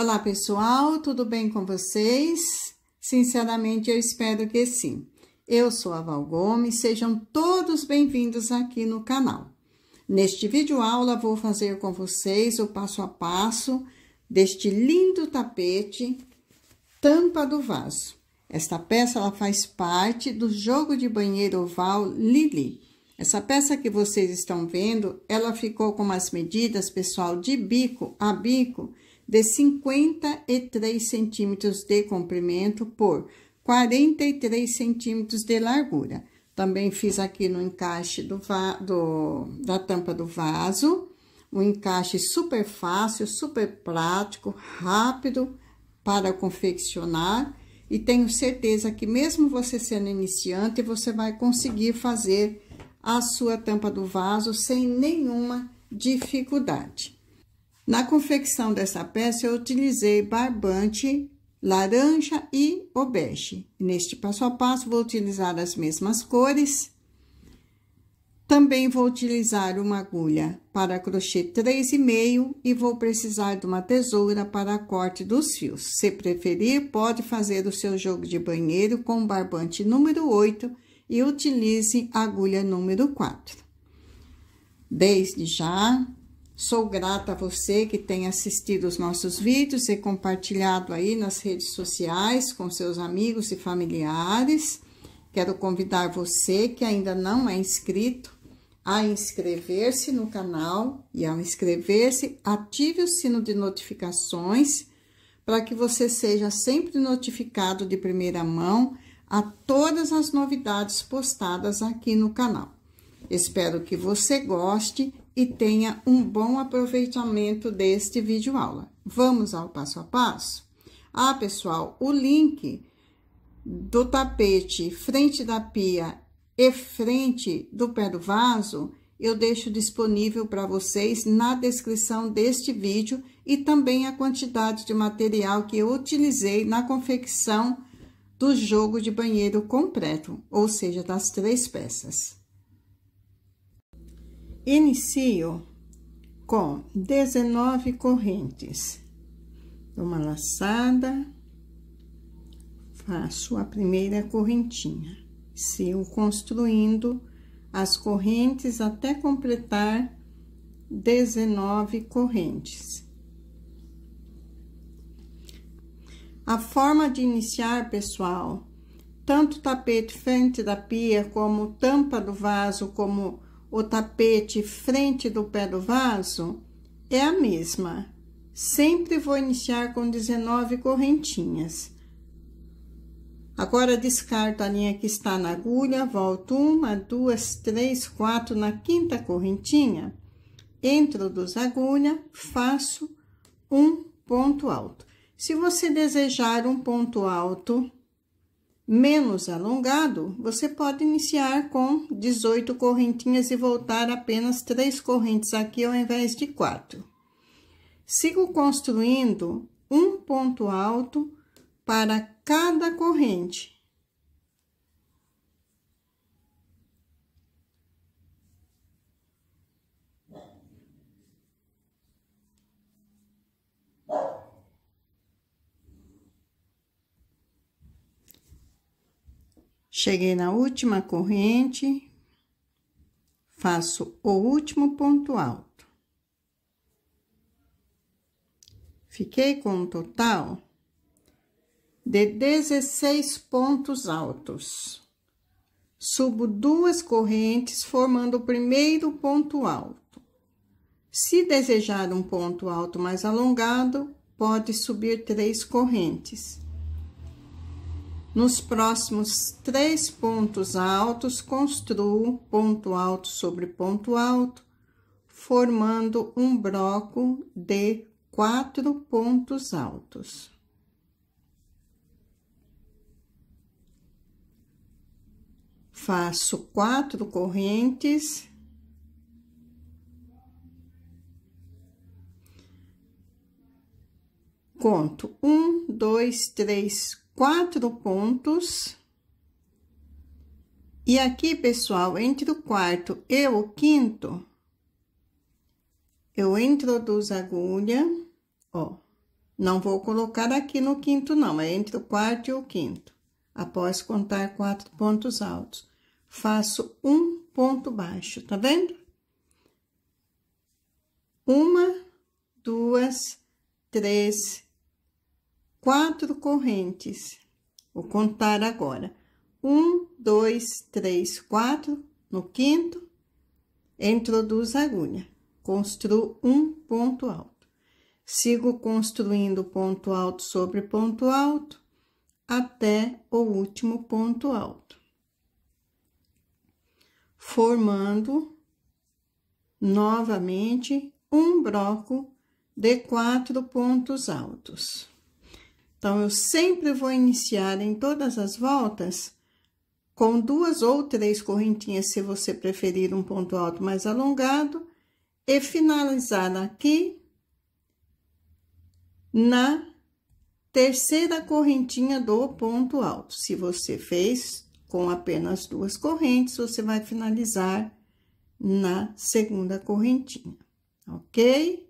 Olá, pessoal, tudo bem com vocês? Sinceramente, eu espero que sim. Eu sou a Val Gomes, sejam todos bem-vindos aqui no canal. Neste vídeo aula, vou fazer com vocês o passo a passo deste lindo tapete tampa do vaso. Esta peça ela faz parte do jogo de banheiro oval Lili. Essa peça que vocês estão vendo, ela ficou com as medidas, pessoal, de bico a bico, de 53 centímetros de comprimento por 43 centímetros de largura. Também fiz aqui no encaixe do, do, da tampa do vaso, um encaixe super fácil, super prático, rápido para confeccionar. E tenho certeza que mesmo você sendo iniciante, você vai conseguir fazer a sua tampa do vaso sem nenhuma dificuldade. Na confecção dessa peça, eu utilizei barbante, laranja e obeste. Neste passo a passo, vou utilizar as mesmas cores. Também vou utilizar uma agulha para crochê 3,5 e vou precisar de uma tesoura para corte dos fios. Se preferir, pode fazer o seu jogo de banheiro com barbante número 8 e utilize agulha número 4. Desde já, Sou grata a você que tem assistido os nossos vídeos e compartilhado aí nas redes sociais com seus amigos e familiares. Quero convidar você que ainda não é inscrito a inscrever-se no canal e ao inscrever-se, ative o sino de notificações para que você seja sempre notificado de primeira mão a todas as novidades postadas aqui no canal. Espero que você goste e tenha um bom aproveitamento deste vídeo aula. Vamos ao passo a passo? Ah, pessoal, o link do tapete frente da pia e frente do pé do vaso eu deixo disponível para vocês na descrição deste vídeo e também a quantidade de material que eu utilizei na confecção do jogo de banheiro completo, ou seja, das três peças. Inicio com 19 correntes. Dou uma laçada, faço a primeira correntinha. Sigo construindo as correntes até completar 19 correntes. A forma de iniciar, pessoal, tanto tapete frente da pia, como tampa do vaso, como o tapete frente do pé do vaso é a mesma. Sempre vou iniciar com 19 correntinhas. Agora, descarto a linha que está na agulha, volto uma, duas, três, quatro na quinta correntinha, Entro dos agulha, faço um ponto alto. Se você desejar um ponto alto menos alongado, você pode iniciar com 18 correntinhas e voltar apenas três correntes aqui ao invés de quatro. Sigo construindo um ponto alto para cada corrente Cheguei na última corrente, faço o último ponto alto. Fiquei com um total de 16 pontos altos. Subo duas correntes, formando o primeiro ponto alto. Se desejar um ponto alto mais alongado, pode subir três correntes. Nos próximos três pontos altos, construo ponto alto sobre ponto alto, formando um bloco de quatro pontos altos. Faço quatro correntes conto um, dois, três, quatro pontos. E aqui, pessoal, entre o quarto e o quinto, eu introduzo a agulha, ó. Não vou colocar aqui no quinto, não, é entre o quarto e o quinto. Após contar quatro pontos altos, faço um ponto baixo, tá vendo? Uma, duas, três, quatro correntes. Vou contar agora. Um, dois, três, quatro. No quinto, introduzo a agulha. Construo um ponto alto. Sigo construindo ponto alto sobre ponto alto até o último ponto alto. Formando novamente um bloco de quatro pontos altos. Então, eu sempre vou iniciar em todas as voltas com duas ou três correntinhas, se você preferir um ponto alto mais alongado, e finalizar aqui na terceira correntinha do ponto alto. Se você fez com apenas duas correntes, você vai finalizar na segunda correntinha, ok?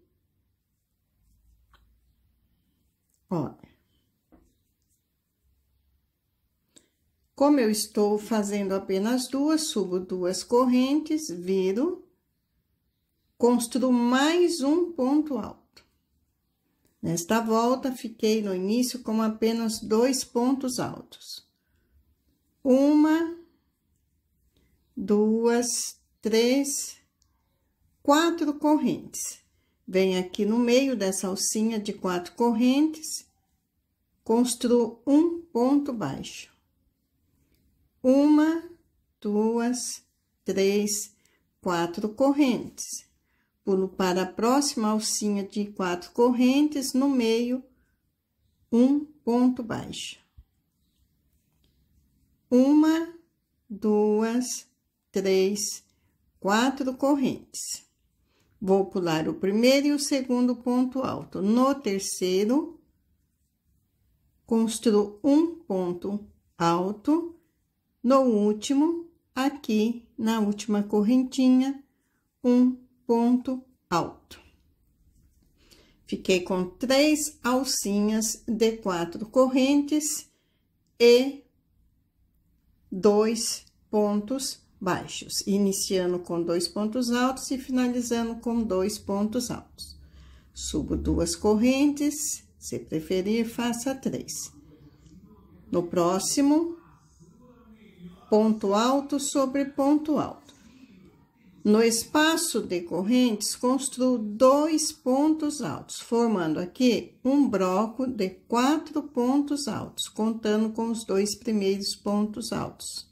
Olha. Como eu estou fazendo apenas duas, subo duas correntes, viro, construo mais um ponto alto. Nesta volta, fiquei no início com apenas dois pontos altos. Uma, duas, três, quatro correntes. Venho aqui no meio dessa alcinha de quatro correntes, construo um ponto baixo uma, duas, três, quatro correntes. Pulo para a próxima alcinha de quatro correntes, no meio, um ponto baixo. Uma, duas, três, quatro correntes. Vou pular o primeiro e o segundo ponto alto. No terceiro, construo um ponto alto no último, aqui na última correntinha, um ponto alto. Fiquei com três alcinhas de quatro correntes e dois pontos baixos, iniciando com dois pontos altos e finalizando com dois pontos altos. Subo duas correntes, se preferir, faça três. No próximo, ponto alto sobre ponto alto. No espaço de correntes, construo dois pontos altos, formando aqui um bloco de quatro pontos altos, contando com os dois primeiros pontos altos.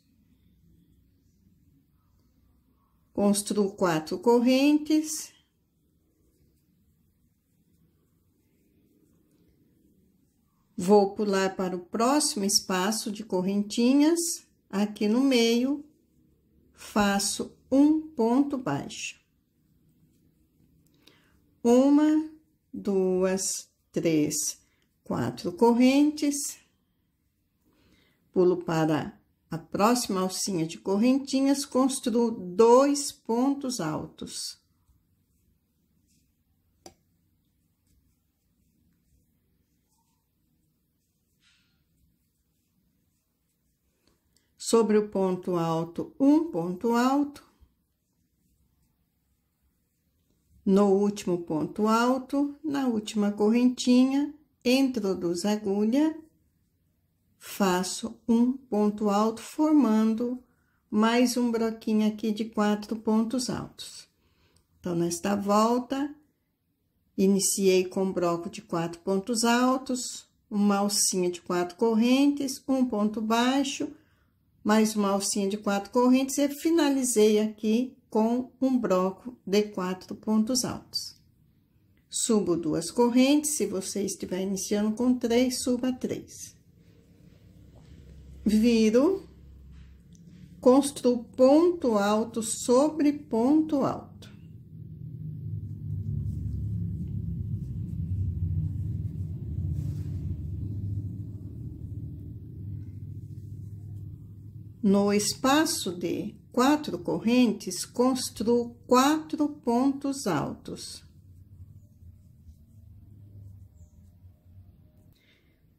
Construo quatro correntes. Vou pular para o próximo espaço de correntinhas aqui no meio, faço um ponto baixo. Uma, duas, três, quatro correntes. Pulo para a próxima alcinha de correntinhas, construo dois pontos altos. sobre o ponto alto, um ponto alto. No último ponto alto, na última correntinha, introduz a agulha, faço um ponto alto, formando mais um broquinho aqui de quatro pontos altos. Então, nesta volta, iniciei com broco de quatro pontos altos, uma alcinha de quatro correntes, um ponto baixo, mais uma alcinha de quatro correntes e finalizei aqui com um bloco de quatro pontos altos. Subo duas correntes, se você estiver iniciando com três, suba três. Viro, construo ponto alto sobre ponto alto. No espaço de quatro correntes, construo quatro pontos altos.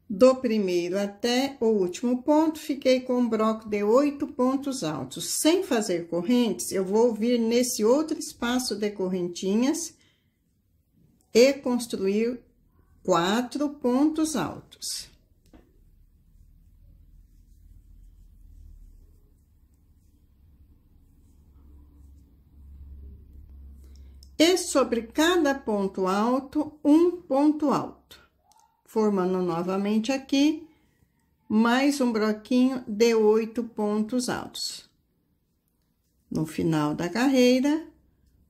Do primeiro até o último ponto, fiquei com um bloco de oito pontos altos. Sem fazer correntes, eu vou vir nesse outro espaço de correntinhas e construir quatro pontos altos. e sobre cada ponto alto, um ponto alto. Formando novamente aqui, mais um broquinho de oito pontos altos. No final da carreira,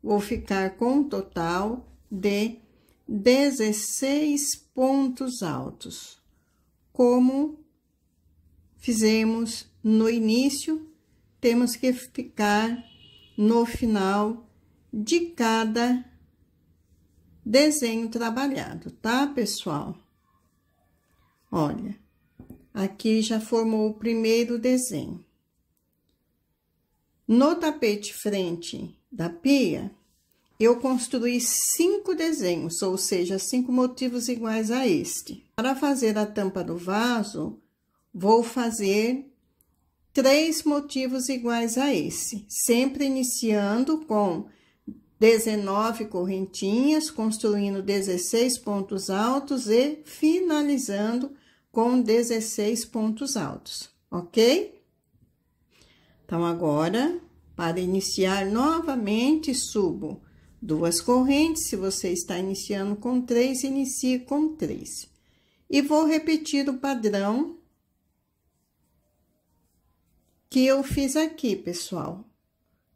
vou ficar com um total de 16 pontos altos, como fizemos no início, temos que ficar no final de cada desenho trabalhado, tá, pessoal? Olha, aqui já formou o primeiro desenho. No tapete frente da pia, eu construí cinco desenhos, ou seja, cinco motivos iguais a este. Para fazer a tampa do vaso, vou fazer três motivos iguais a esse, sempre iniciando com 19 correntinhas, construindo 16 pontos altos e finalizando com 16 pontos altos, ok? Então, agora, para iniciar novamente, subo duas correntes. Se você está iniciando com três, inicie com três. E vou repetir o padrão que eu fiz aqui, pessoal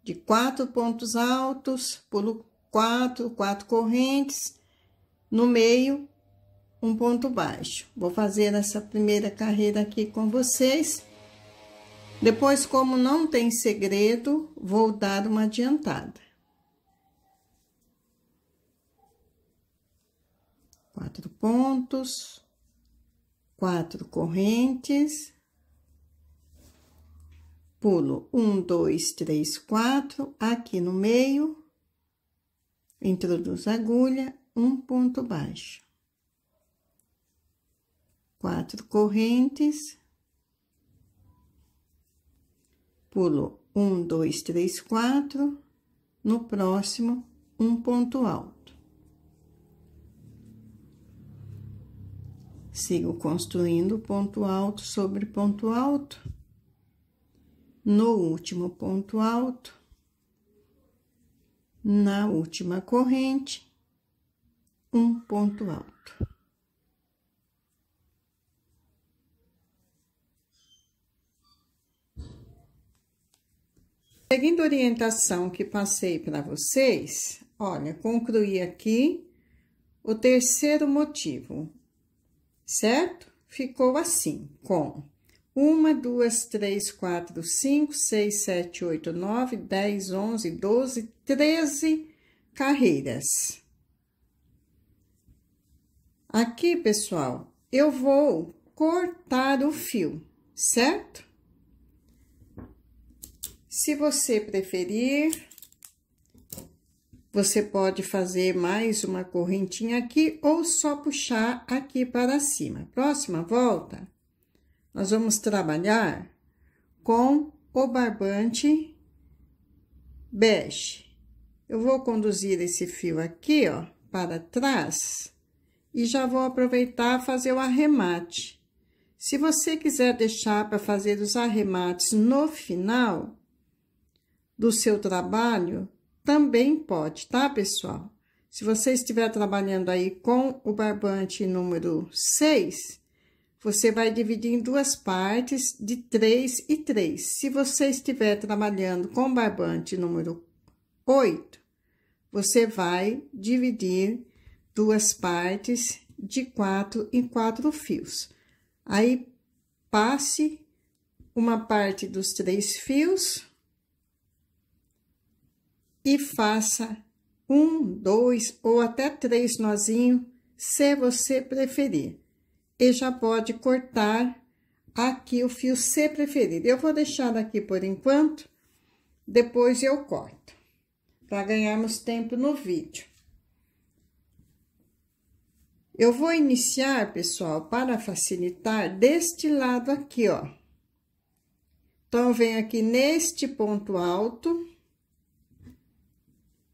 de quatro pontos altos, pulo quatro, quatro correntes, no meio, um ponto baixo. Vou fazer essa primeira carreira aqui com vocês. Depois, como não tem segredo, vou dar uma adiantada. Quatro pontos, quatro correntes, pulo um, dois, três, quatro, aqui no meio, introduzo a agulha, um ponto baixo. Quatro correntes, pulo um, dois, três, quatro, no próximo, um ponto alto. Sigo construindo ponto alto sobre ponto alto no último ponto alto, na última corrente, um ponto alto. Seguindo a orientação que passei para vocês, olha, concluí aqui o terceiro motivo, certo? Ficou assim, com uma, duas, três, quatro, cinco, seis, sete, oito, nove, dez, onze, doze, treze carreiras. Aqui, pessoal, eu vou cortar o fio, certo? Se você preferir, você pode fazer mais uma correntinha aqui ou só puxar aqui para cima. Próxima volta, nós vamos trabalhar com o barbante bege. Eu vou conduzir esse fio aqui, ó, para trás e já vou aproveitar fazer o arremate. Se você quiser deixar para fazer os arremates no final do seu trabalho, também pode, tá, pessoal? Se você estiver trabalhando aí com o barbante número 6, você vai dividir em duas partes de três e três. Se você estiver trabalhando com barbante número 8, você vai dividir duas partes de quatro em quatro fios. Aí, passe uma parte dos três fios e faça um, dois ou até três nozinhos, se você preferir e já pode cortar aqui o fio C preferido. Eu vou deixar daqui por enquanto, depois eu corto, para ganharmos tempo no vídeo. Eu vou iniciar, pessoal, para facilitar, deste lado aqui, ó. Então, eu venho aqui neste ponto alto.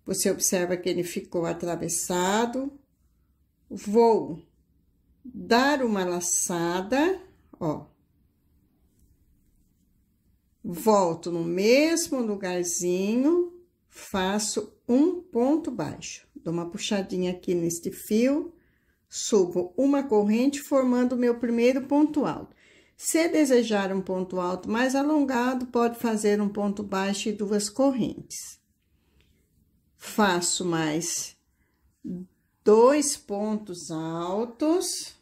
Você observa que ele ficou atravessado. Vou dar uma laçada, ó. Volto no mesmo lugarzinho, faço um ponto baixo. Dou uma puxadinha aqui neste fio, subo uma corrente formando o meu primeiro ponto alto. Se desejar um ponto alto mais alongado, pode fazer um ponto baixo e duas correntes. Faço mais dois pontos altos.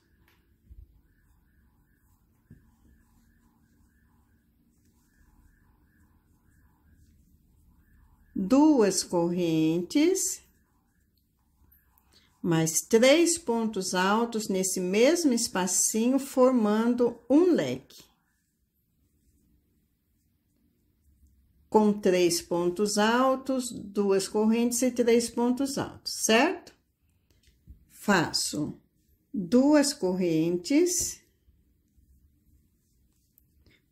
Duas correntes, mais três pontos altos nesse mesmo espacinho, formando um leque. Com três pontos altos, duas correntes e três pontos altos, certo? faço duas correntes,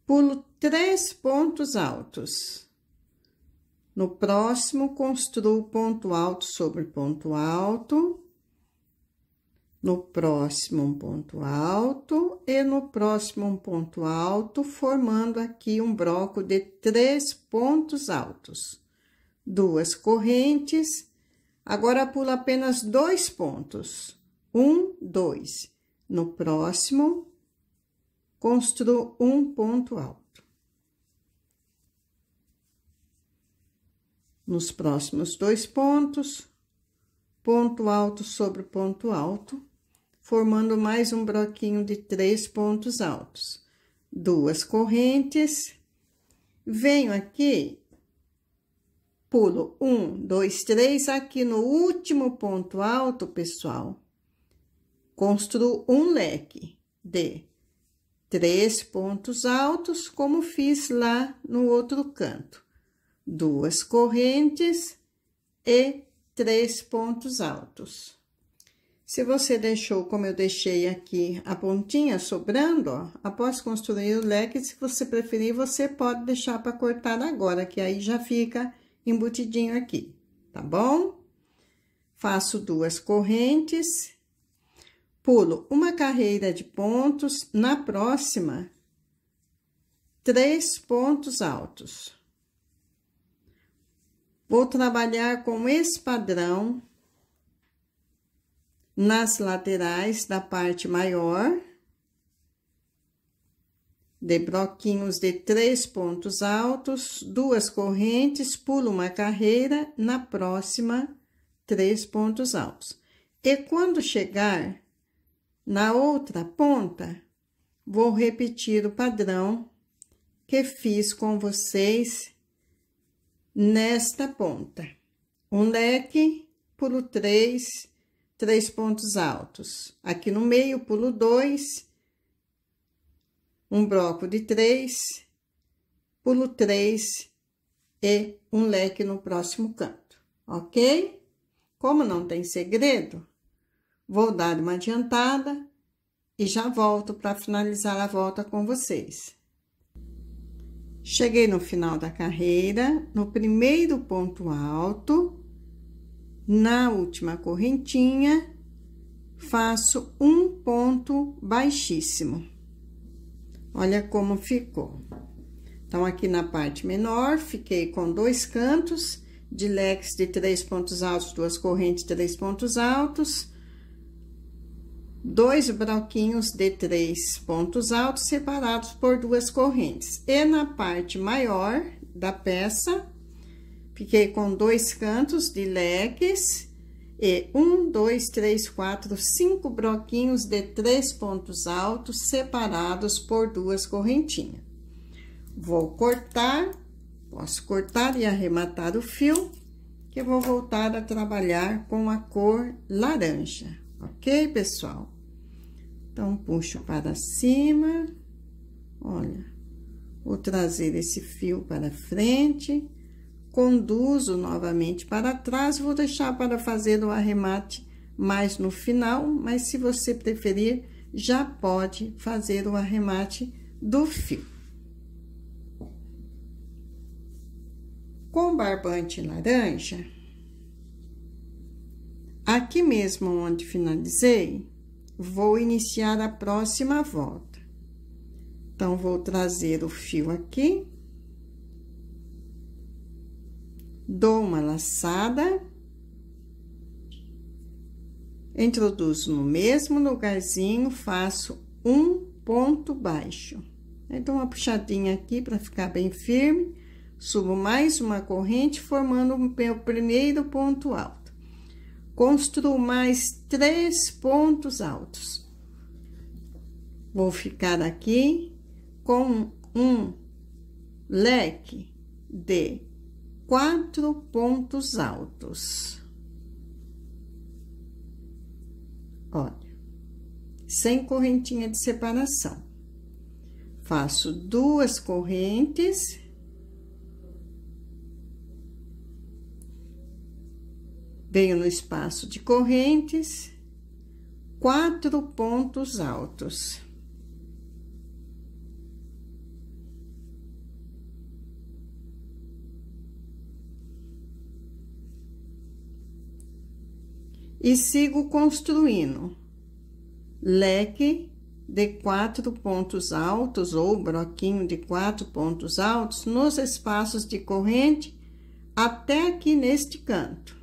pulo três pontos altos. No próximo, construo ponto alto sobre ponto alto. No próximo, um ponto alto. E no próximo, um ponto alto, formando aqui um bloco de três pontos altos. Duas correntes Agora pula apenas dois pontos. Um, dois. No próximo, construo um ponto alto. Nos próximos dois pontos, ponto alto sobre ponto alto, formando mais um bloquinho de três pontos altos. Duas correntes. Venho aqui Pulo um, dois, três, aqui no último ponto alto, pessoal, construo um leque de três pontos altos, como fiz lá no outro canto. Duas correntes e três pontos altos. Se você deixou, como eu deixei aqui, a pontinha sobrando, ó, após construir o leque, se você preferir, você pode deixar para cortar agora, que aí já fica embutidinho aqui, tá bom? Faço duas correntes, pulo uma carreira de pontos, na próxima, três pontos altos. Vou trabalhar com esse padrão nas laterais da parte maior de bloquinhos de três pontos altos, duas correntes, pulo uma carreira, na próxima, três pontos altos. E quando chegar na outra ponta, vou repetir o padrão que fiz com vocês nesta ponta. Um leque, pulo três, três pontos altos. Aqui no meio, pulo dois, um bloco de três, pulo três e um leque no próximo canto, ok? Como não tem segredo, vou dar uma adiantada e já volto para finalizar a volta com vocês. Cheguei no final da carreira, no primeiro ponto alto, na última correntinha, faço um ponto baixíssimo. Olha como ficou. Então, aqui na parte menor, fiquei com dois cantos de leques de três pontos altos, duas correntes de três pontos altos, dois broquinhos de três pontos altos separados por duas correntes. E na parte maior da peça, fiquei com dois cantos de leques e um, dois, três, quatro, cinco bloquinhos de três pontos altos separados por duas correntinhas. Vou cortar, posso cortar e arrematar o fio, que vou voltar a trabalhar com a cor laranja, ok, pessoal? Então, puxo para cima, olha, vou trazer esse fio para frente conduzo novamente para trás, vou deixar para fazer o arremate mais no final, mas se você preferir, já pode fazer o arremate do fio. Com barbante laranja, aqui mesmo onde finalizei, vou iniciar a próxima volta. Então, vou trazer o fio aqui dou uma laçada, introduzo no mesmo lugarzinho, faço um ponto baixo. Aí, dou uma puxadinha aqui para ficar bem firme, subo mais uma corrente, formando o meu primeiro ponto alto. Construo mais três pontos altos. Vou ficar aqui com um leque de quatro pontos altos. Olha, sem correntinha de separação. Faço duas correntes. Venho no espaço de correntes, quatro pontos altos. e sigo construindo leque de quatro pontos altos ou broquinho de quatro pontos altos nos espaços de corrente até aqui neste canto.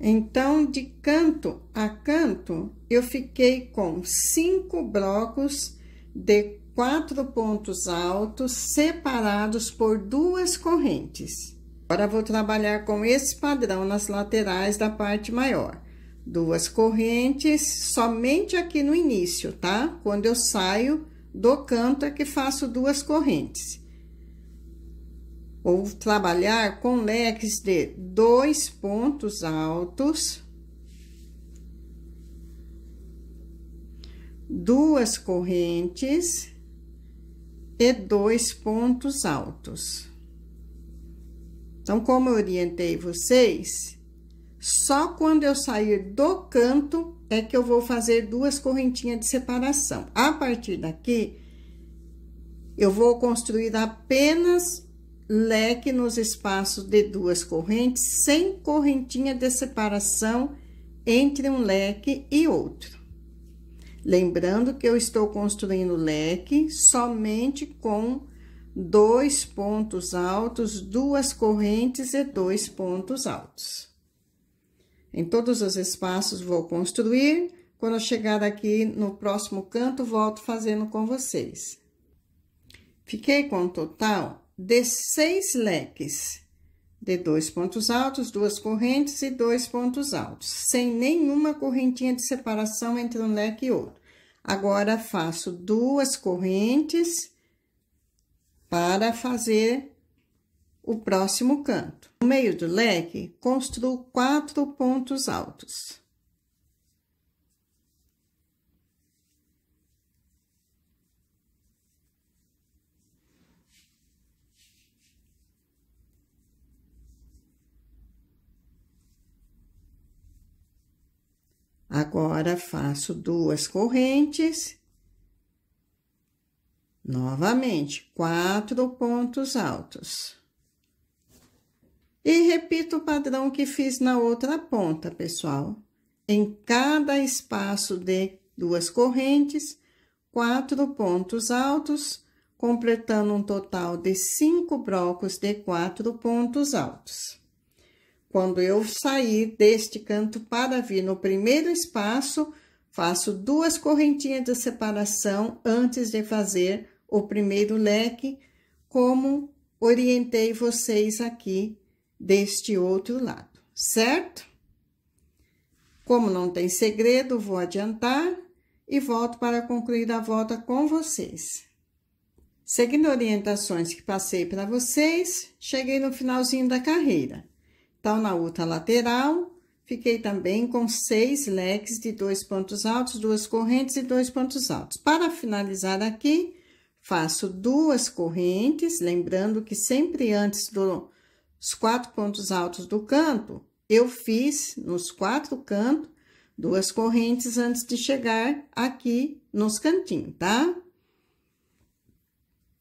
Então, de canto a canto, eu fiquei com cinco blocos de quatro pontos altos separados por duas correntes. Agora, vou trabalhar com esse padrão nas laterais da parte maior. Duas correntes, somente aqui no início, tá? Quando eu saio do canto é que faço duas correntes. Ou trabalhar com leques de dois pontos altos... duas correntes e dois pontos altos. Então, como eu orientei vocês, só quando eu sair do canto é que eu vou fazer duas correntinhas de separação. A partir daqui, eu vou construir apenas leque nos espaços de duas correntes, sem correntinha de separação entre um leque e outro. Lembrando que eu estou construindo leque somente com dois pontos altos, duas correntes e dois pontos altos. Em todos os espaços vou construir. Quando eu chegar aqui no próximo canto, volto fazendo com vocês. Fiquei com um total de seis leques de dois pontos altos, duas correntes e dois pontos altos, sem nenhuma correntinha de separação entre um leque e outro. Agora, faço duas correntes para fazer o próximo canto. No meio do leque, construo quatro pontos altos. Agora faço duas correntes Novamente, quatro pontos altos. E repito o padrão que fiz na outra ponta, pessoal. Em cada espaço de duas correntes, quatro pontos altos, completando um total de cinco blocos de quatro pontos altos. Quando eu sair deste canto para vir no primeiro espaço, Faço duas correntinhas de separação antes de fazer o primeiro leque, como orientei vocês aqui deste outro lado, certo? Como não tem segredo, vou adiantar e volto para concluir a volta com vocês. Seguindo orientações que passei para vocês, cheguei no finalzinho da carreira. Então, na outra lateral, Fiquei também com seis leques de dois pontos altos, duas correntes e dois pontos altos. Para finalizar aqui, faço duas correntes, lembrando que sempre antes dos quatro pontos altos do canto, eu fiz nos quatro cantos duas correntes antes de chegar aqui nos cantinhos, tá?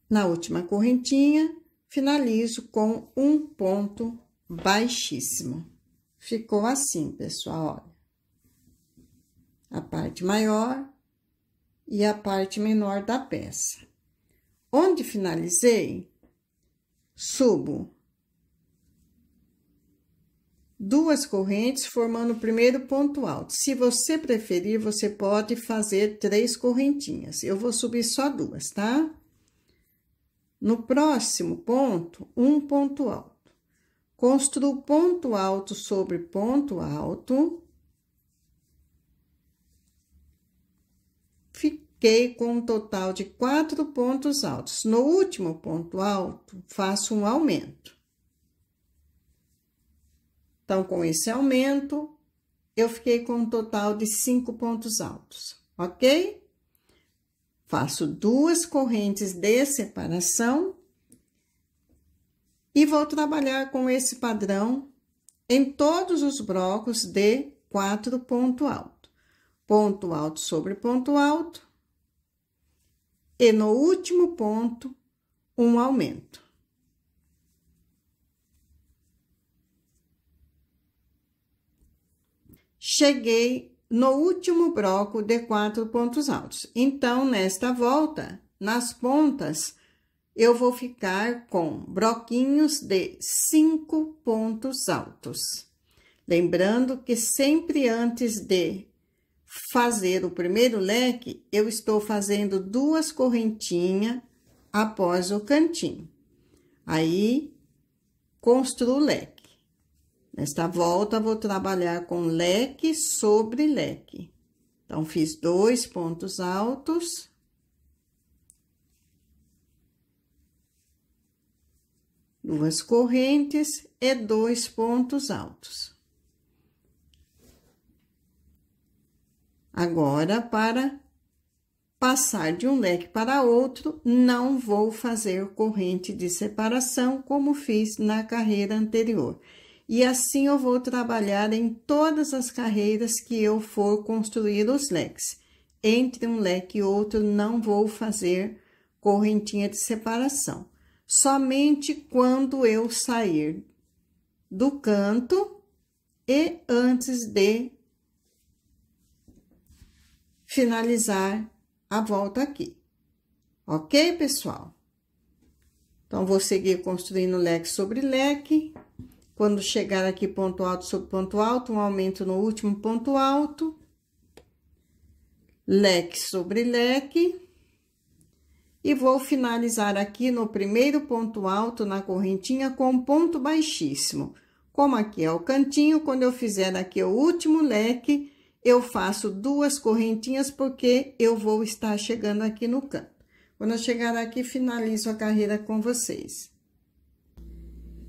Na última correntinha, finalizo com um ponto baixíssimo. Ficou assim, pessoal, olha. A parte maior e a parte menor da peça. Onde finalizei, subo duas correntes formando o primeiro ponto alto. Se você preferir, você pode fazer três correntinhas. Eu vou subir só duas, tá? No próximo ponto, um ponto alto. Construo ponto alto sobre ponto alto. Fiquei com um total de quatro pontos altos. No último ponto alto, faço um aumento. Então, com esse aumento, eu fiquei com um total de cinco pontos altos, ok? Faço duas correntes de separação e vou trabalhar com esse padrão em todos os blocos de quatro ponto alto. Ponto alto sobre ponto alto. E no último ponto, um aumento. Cheguei no último bloco de quatro pontos altos. Então, nesta volta, nas pontas, eu vou ficar com broquinhos de cinco pontos altos. Lembrando que sempre antes de fazer o primeiro leque, eu estou fazendo duas correntinhas após o cantinho. Aí, construo o leque. Nesta volta, vou trabalhar com leque sobre leque. Então, fiz dois pontos altos duas correntes e dois pontos altos. Agora, para passar de um leque para outro, não vou fazer corrente de separação como fiz na carreira anterior. E assim eu vou trabalhar em todas as carreiras que eu for construir os leques. Entre um leque e outro, não vou fazer correntinha de separação somente quando eu sair do canto e antes de finalizar a volta aqui. Ok, pessoal? Então, vou seguir construindo leque sobre leque. Quando chegar aqui ponto alto sobre ponto alto, um aumento no último ponto alto. Leque sobre leque. E vou finalizar aqui no primeiro ponto alto na correntinha com um ponto baixíssimo. Como aqui é o cantinho, quando eu fizer aqui o último leque, eu faço duas correntinhas porque eu vou estar chegando aqui no canto. Quando eu chegar aqui, finalizo a carreira com vocês.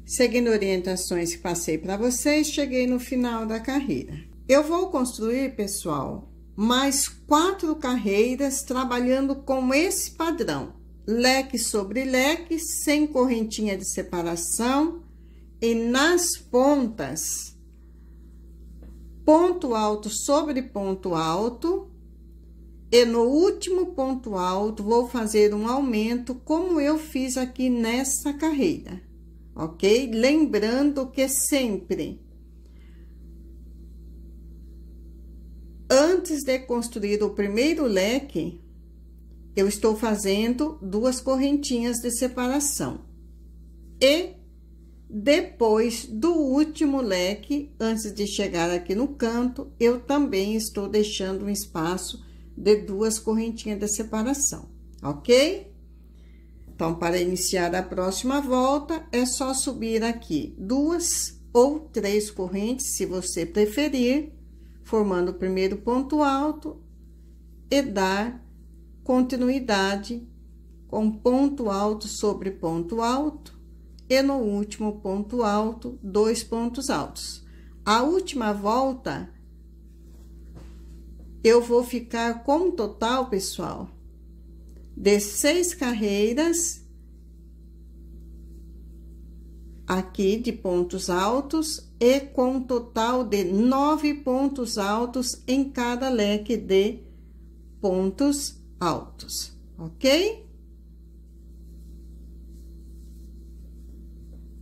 Seguindo orientações que passei para vocês, cheguei no final da carreira. Eu vou construir, pessoal, mais quatro carreiras trabalhando com esse padrão, leque sobre leque, sem correntinha de separação, e nas pontas, ponto alto sobre ponto alto, e no último ponto alto, vou fazer um aumento, como eu fiz aqui nessa carreira, ok? Lembrando que sempre Antes de construir o primeiro leque, eu estou fazendo duas correntinhas de separação. E depois do último leque, antes de chegar aqui no canto, eu também estou deixando um espaço de duas correntinhas de separação, ok? Então, para iniciar a próxima volta, é só subir aqui duas ou três correntes, se você preferir, formando o primeiro ponto alto e dar continuidade com ponto alto sobre ponto alto e no último ponto alto, dois pontos altos. A última volta, eu vou ficar com um total, pessoal, de seis carreiras aqui de pontos altos e com um total de nove pontos altos em cada leque de pontos altos, ok?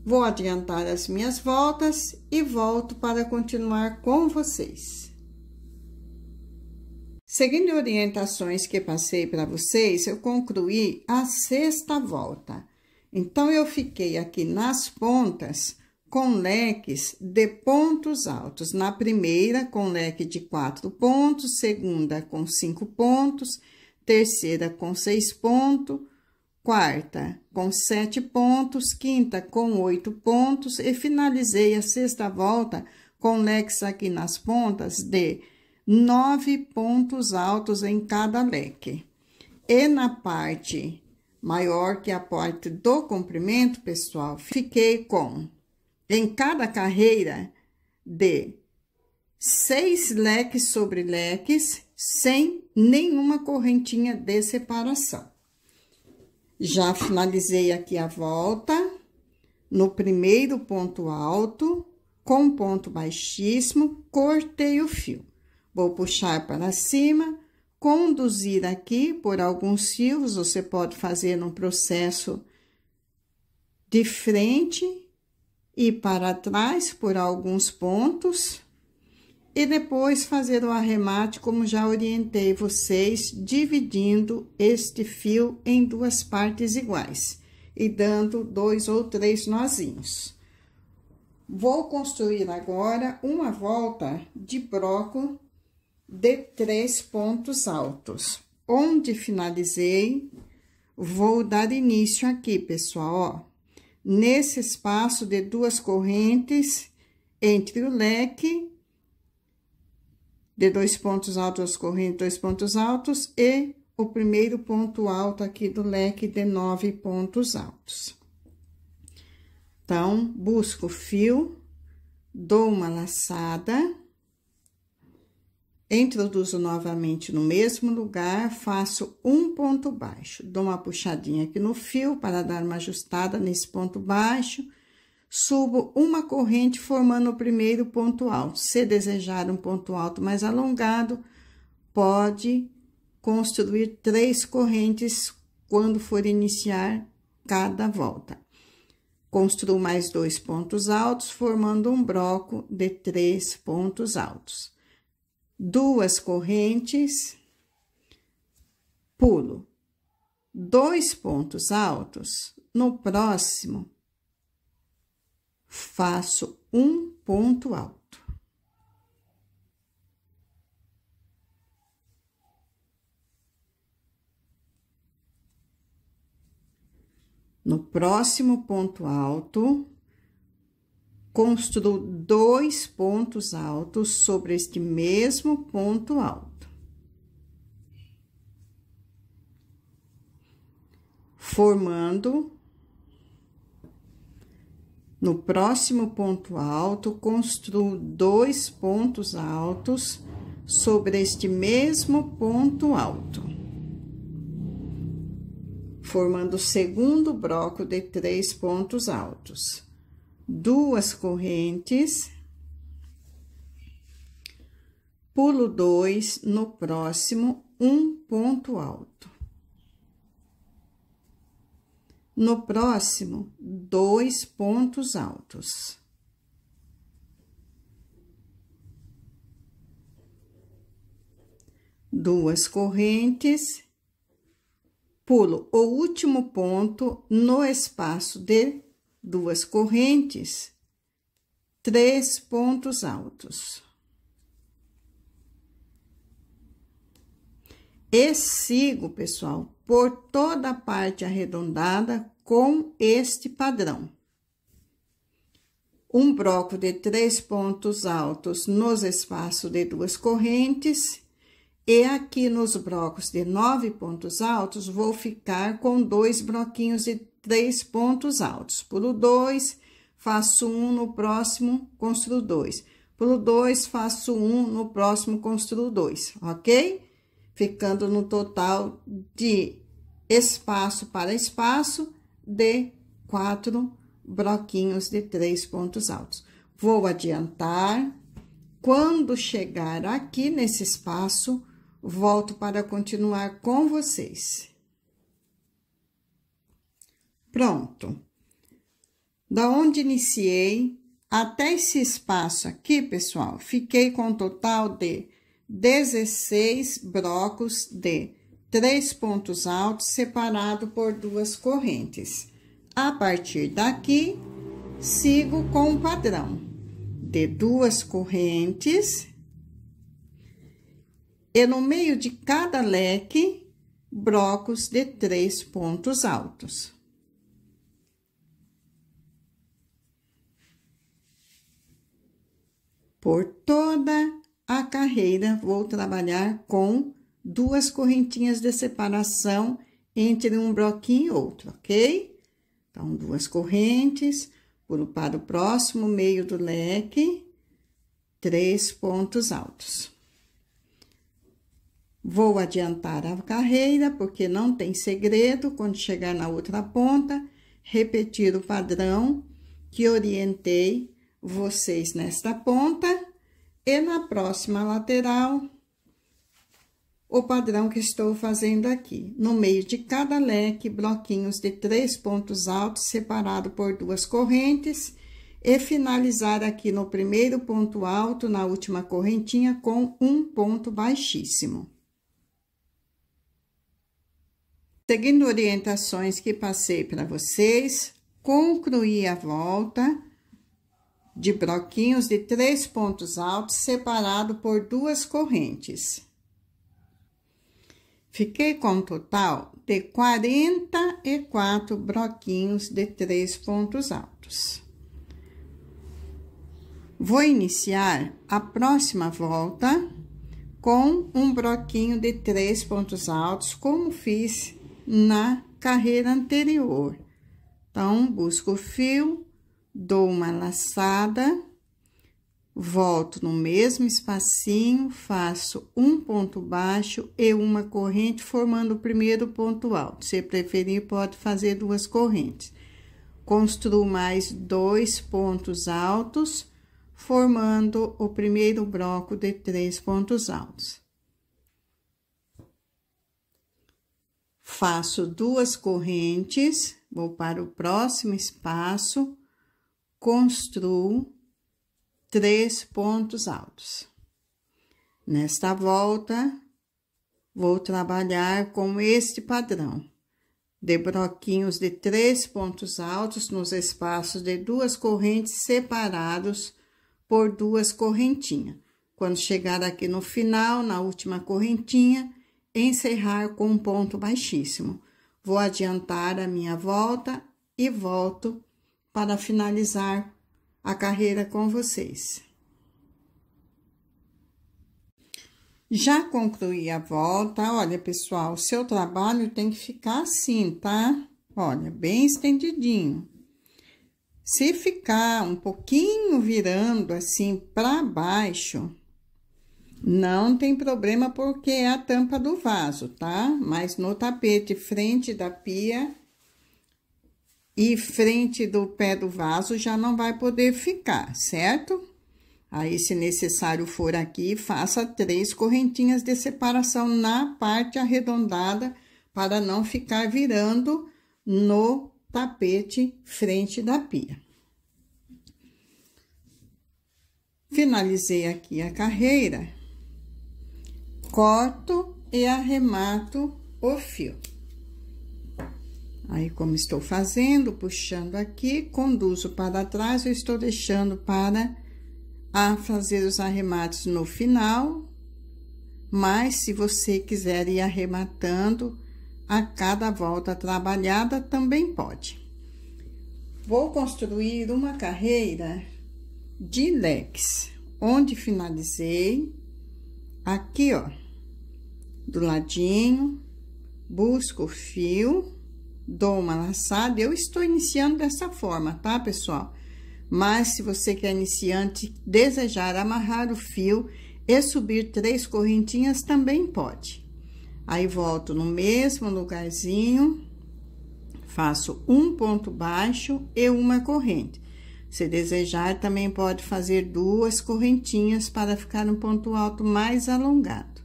Vou adiantar as minhas voltas e volto para continuar com vocês. Seguindo orientações que passei para vocês, eu concluí a sexta volta. Então, eu fiquei aqui nas pontas com leques de pontos altos. Na primeira, com leque de quatro pontos, segunda, com cinco pontos, terceira, com seis pontos, quarta, com sete pontos, quinta, com oito pontos, e finalizei a sexta volta com leques aqui nas pontas de nove pontos altos em cada leque. E na parte maior que é a parte do comprimento, pessoal, fiquei com em cada carreira de seis leques sobre leques, sem nenhuma correntinha de separação. Já finalizei aqui a volta, no primeiro ponto alto, com ponto baixíssimo, cortei o fio. Vou puxar para cima, conduzir aqui por alguns fios, você pode fazer um processo de frente e para trás por alguns pontos e depois fazer o arremate como já orientei vocês, dividindo este fio em duas partes iguais e dando dois ou três nozinhos. Vou construir agora uma volta de broco de três pontos altos. Onde finalizei, vou dar início aqui, pessoal, ó nesse espaço de duas correntes entre o leque de dois pontos altos, as correntes, dois pontos altos, e o primeiro ponto alto aqui do leque de nove pontos altos. Então, busco o fio, dou uma laçada Introduzo novamente no mesmo lugar, faço um ponto baixo, dou uma puxadinha aqui no fio para dar uma ajustada nesse ponto baixo, subo uma corrente formando o primeiro ponto alto. Se desejar um ponto alto mais alongado, pode construir três correntes quando for iniciar cada volta. Construo mais dois pontos altos, formando um bloco de três pontos altos duas correntes, pulo dois pontos altos, no próximo, faço um ponto alto. No próximo ponto alto, construo dois pontos altos sobre este mesmo ponto alto. Formando no próximo ponto alto, construo dois pontos altos sobre este mesmo ponto alto, formando o segundo bloco de três pontos altos duas correntes, pulo dois no próximo, um ponto alto. No próximo, dois pontos altos. Duas correntes, pulo o último ponto no espaço de duas correntes, três pontos altos. E sigo, pessoal, por toda a parte arredondada com este padrão. Um bloco de três pontos altos nos espaços de duas correntes e aqui nos blocos de nove pontos altos, vou ficar com dois bloquinhos de três pontos altos. Pulo dois, faço um no próximo, construo dois. Pulo dois, faço um no próximo, construo dois, ok? Ficando no total de espaço para espaço de quatro bloquinhos de três pontos altos. Vou adiantar. Quando chegar aqui nesse espaço, volto para continuar com vocês. Pronto. Da onde iniciei até esse espaço aqui, pessoal, fiquei com um total de 16 blocos de três pontos altos separado por duas correntes. A partir daqui, sigo com o padrão de duas correntes e no meio de cada leque, blocos de três pontos altos. Por toda a carreira vou trabalhar com duas correntinhas de separação entre um bloquinho e outro, ok? Então, duas correntes, pulo para o próximo meio do leque, três pontos altos. Vou adiantar a carreira, porque não tem segredo, quando chegar na outra ponta, repetir o padrão que orientei vocês nesta ponta e na próxima lateral, o padrão que estou fazendo aqui. No meio de cada leque, bloquinhos de três pontos altos separado por duas correntes e finalizar aqui no primeiro ponto alto, na última correntinha, com um ponto baixíssimo. Seguindo orientações que passei para vocês, concluí a volta de broquinhos de três pontos altos separado por duas correntes. Fiquei com um total de 44 broquinhos de três pontos altos. Vou iniciar a próxima volta com um broquinho de três pontos altos, como fiz na carreira anterior. Então, busco o fio, dou uma laçada, volto no mesmo espacinho, faço um ponto baixo e uma corrente formando o primeiro ponto alto. Se preferir, pode fazer duas correntes. Construo mais dois pontos altos, formando o primeiro bloco de três pontos altos. Faço duas correntes, vou para o próximo espaço, construo três pontos altos. Nesta volta, vou trabalhar com este padrão de broquinhos de três pontos altos nos espaços de duas correntes separados por duas correntinhas. Quando chegar aqui no final, na última correntinha, encerrar com um ponto baixíssimo. Vou adiantar a minha volta e volto para finalizar a carreira com vocês. Já concluí a volta. Olha, pessoal, o seu trabalho tem que ficar assim, tá? Olha, bem estendidinho. Se ficar um pouquinho virando assim para baixo, não tem problema porque é a tampa do vaso, tá? Mas no tapete frente da pia, e frente do pé do vaso já não vai poder ficar, certo? Aí, se necessário for aqui, faça três correntinhas de separação na parte arredondada para não ficar virando no tapete frente da pia. Finalizei aqui a carreira, corto e arremato o fio. Aí, como estou fazendo, puxando aqui, conduzo para trás, eu estou deixando para a fazer os arremates no final, mas se você quiser ir arrematando a cada volta trabalhada, também pode. Vou construir uma carreira de leques, onde finalizei, aqui, ó, do ladinho, busco o fio dou uma laçada. Eu estou iniciando dessa forma, tá, pessoal? Mas se você que é iniciante desejar amarrar o fio e subir três correntinhas, também pode. Aí, volto no mesmo lugarzinho, faço um ponto baixo e uma corrente. Se desejar, também pode fazer duas correntinhas para ficar um ponto alto mais alongado.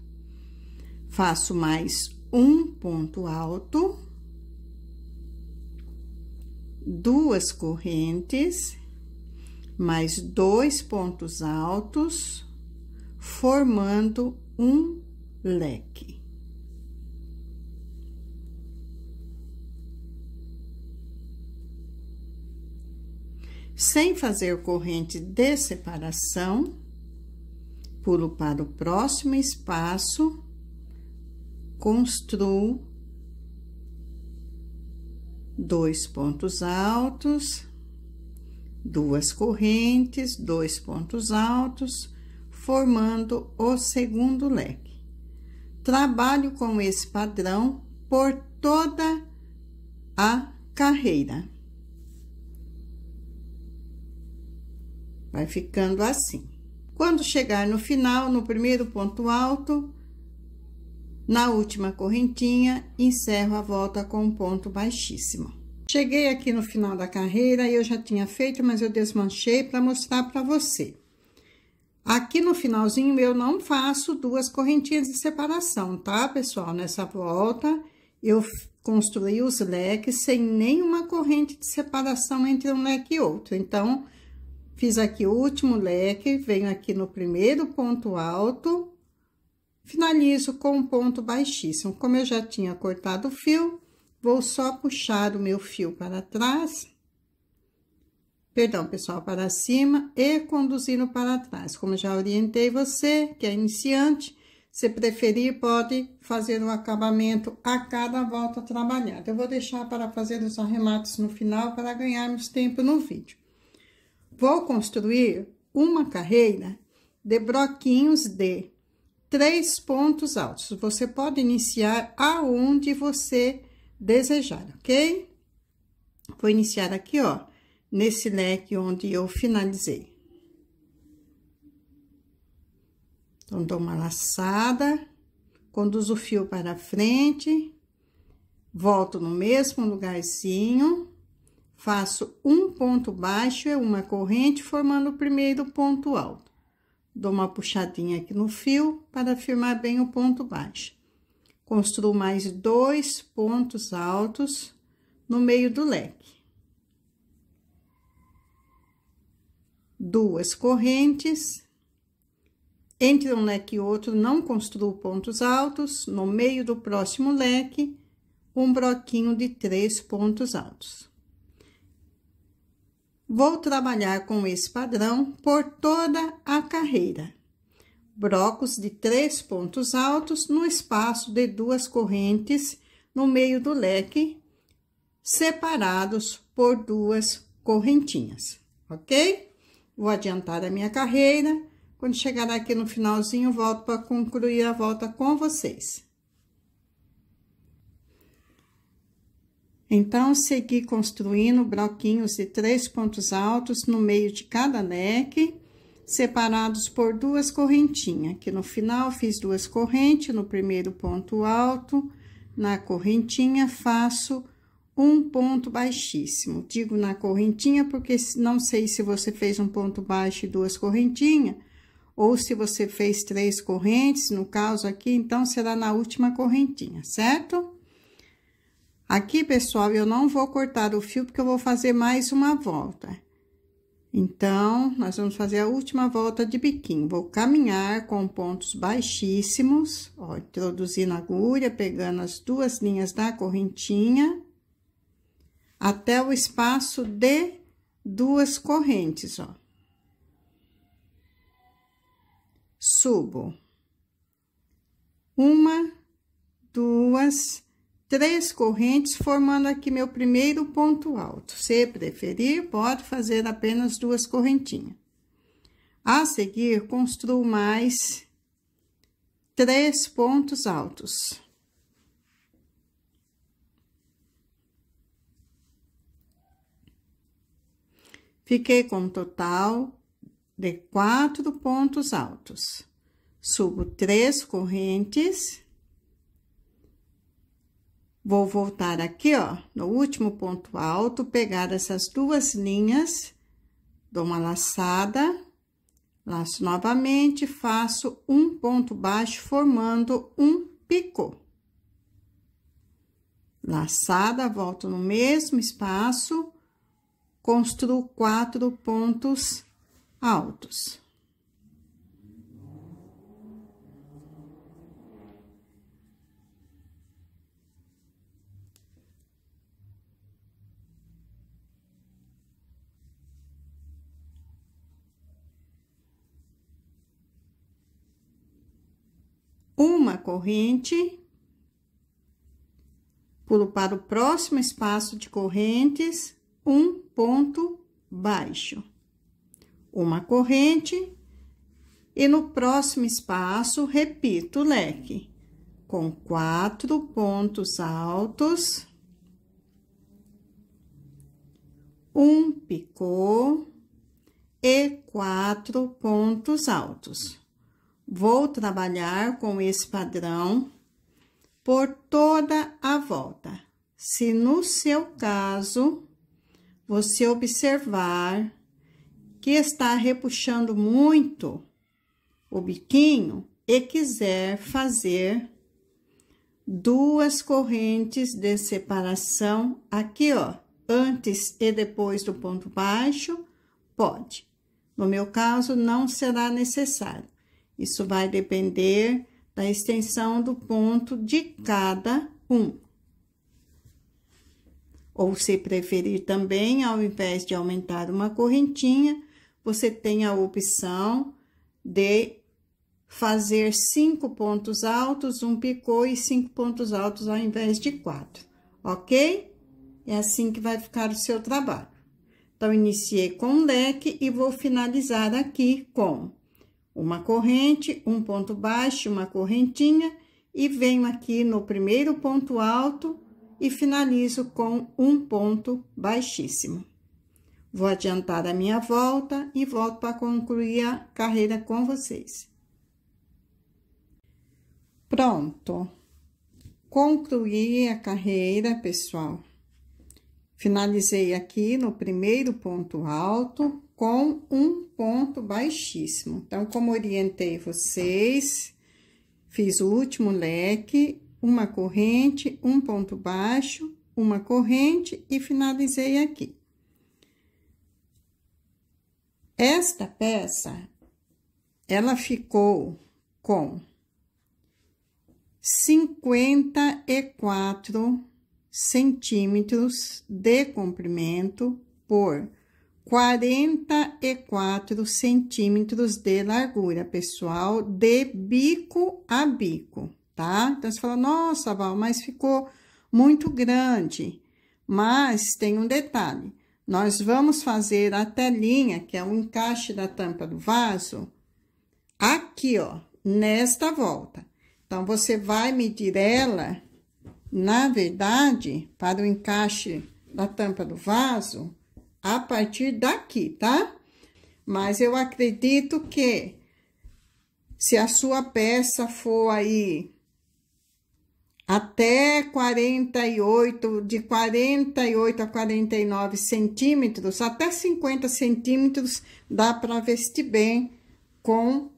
Faço mais um ponto alto duas correntes, mais dois pontos altos, formando um leque. Sem fazer corrente de separação, pulo para o próximo espaço, construo dois pontos altos, duas correntes, dois pontos altos, formando o segundo leque. Trabalho com esse padrão por toda a carreira. Vai ficando assim. Quando chegar no final, no primeiro ponto alto, na última correntinha, encerro a volta com um ponto baixíssimo. Cheguei aqui no final da carreira e eu já tinha feito, mas eu desmanchei para mostrar para você. Aqui no finalzinho, eu não faço duas correntinhas de separação, tá, pessoal? Nessa volta, eu construí os leques sem nenhuma corrente de separação entre um leque e outro. Então, fiz aqui o último leque, venho aqui no primeiro ponto alto, Finalizo com um ponto baixíssimo. Como eu já tinha cortado o fio, vou só puxar o meu fio para trás, perdão, pessoal, para cima e conduzindo para trás. Como já orientei você, que é iniciante, se preferir, pode fazer o acabamento a cada volta trabalhada. Eu vou deixar para fazer os arremates no final para ganharmos tempo no vídeo. Vou construir uma carreira de broquinhos de três pontos altos. Você pode iniciar aonde você desejar, ok? Vou iniciar aqui, ó, nesse leque onde eu finalizei. Então, dou uma laçada, conduzo o fio para frente, volto no mesmo lugarzinho, faço um ponto baixo e é uma corrente, formando o primeiro ponto alto. Dou uma puxadinha aqui no fio para firmar bem o ponto baixo. Construo mais dois pontos altos no meio do leque. Duas correntes. Entre um leque e outro, não construo pontos altos. No meio do próximo leque, um broquinho de três pontos altos. Vou trabalhar com esse padrão por toda a carreira. Blocos de três pontos altos no espaço de duas correntes no meio do leque, separados por duas correntinhas, ok? Vou adiantar a minha carreira. Quando chegar aqui no finalzinho, volto para concluir a volta com vocês. Então, segui construindo bloquinhos de três pontos altos no meio de cada leque, separados por duas correntinhas. Aqui no final, fiz duas correntes, no primeiro ponto alto, na correntinha, faço um ponto baixíssimo. Digo na correntinha porque não sei se você fez um ponto baixo e duas correntinhas, ou se você fez três correntes, no caso aqui, então será na última correntinha, certo? Aqui, pessoal, eu não vou cortar o fio, porque eu vou fazer mais uma volta. Então, nós vamos fazer a última volta de biquinho. Vou caminhar com pontos baixíssimos, ó, introduzindo a agulha, pegando as duas linhas da correntinha, até o espaço de duas correntes, ó. Subo. Uma, duas, três correntes, formando aqui meu primeiro ponto alto. Se preferir, pode fazer apenas duas correntinhas. A seguir, construo mais três pontos altos. Fiquei com um total de quatro pontos altos. Subo três correntes Vou voltar aqui, ó, no último ponto alto, pegar essas duas linhas, dou uma laçada, laço novamente, faço um ponto baixo, formando um pico. Laçada, volto no mesmo espaço, construo quatro pontos altos. uma corrente, pulo para o próximo espaço de correntes, um ponto baixo, uma corrente, e no próximo espaço, repito o leque, com quatro pontos altos, um picô e quatro pontos altos. Vou trabalhar com esse padrão por toda a volta. Se no seu caso você observar que está repuxando muito o biquinho e quiser fazer duas correntes de separação aqui, ó, antes e depois do ponto baixo, pode. No meu caso, não será necessário. Isso vai depender da extensão do ponto de cada um. Ou se preferir também, ao invés de aumentar uma correntinha, você tem a opção de fazer cinco pontos altos, um picô e cinco pontos altos ao invés de quatro, ok? É assim que vai ficar o seu trabalho. Então, iniciei com o leque e vou finalizar aqui com uma corrente, um ponto baixo, uma correntinha, e venho aqui no primeiro ponto alto e finalizo com um ponto baixíssimo. Vou adiantar a minha volta e volto para concluir a carreira com vocês. Pronto. Concluí a carreira, pessoal. Finalizei aqui no primeiro ponto alto, com um ponto baixíssimo. Então, como orientei vocês, fiz o último leque, uma corrente, um ponto baixo, uma corrente e finalizei aqui. Esta peça, ela ficou com 54 centímetros de comprimento por 44 centímetros de largura, pessoal, de bico a bico, tá? Então, você fala, nossa, Val, mas ficou muito grande. Mas tem um detalhe: nós vamos fazer a telinha, que é o encaixe da tampa do vaso, aqui, ó, nesta volta. Então, você vai medir ela, na verdade, para o encaixe da tampa do vaso a partir daqui, tá? Mas eu acredito que se a sua peça for aí até 48, de 48 a 49 centímetros, até 50 centímetros, dá para vestir bem com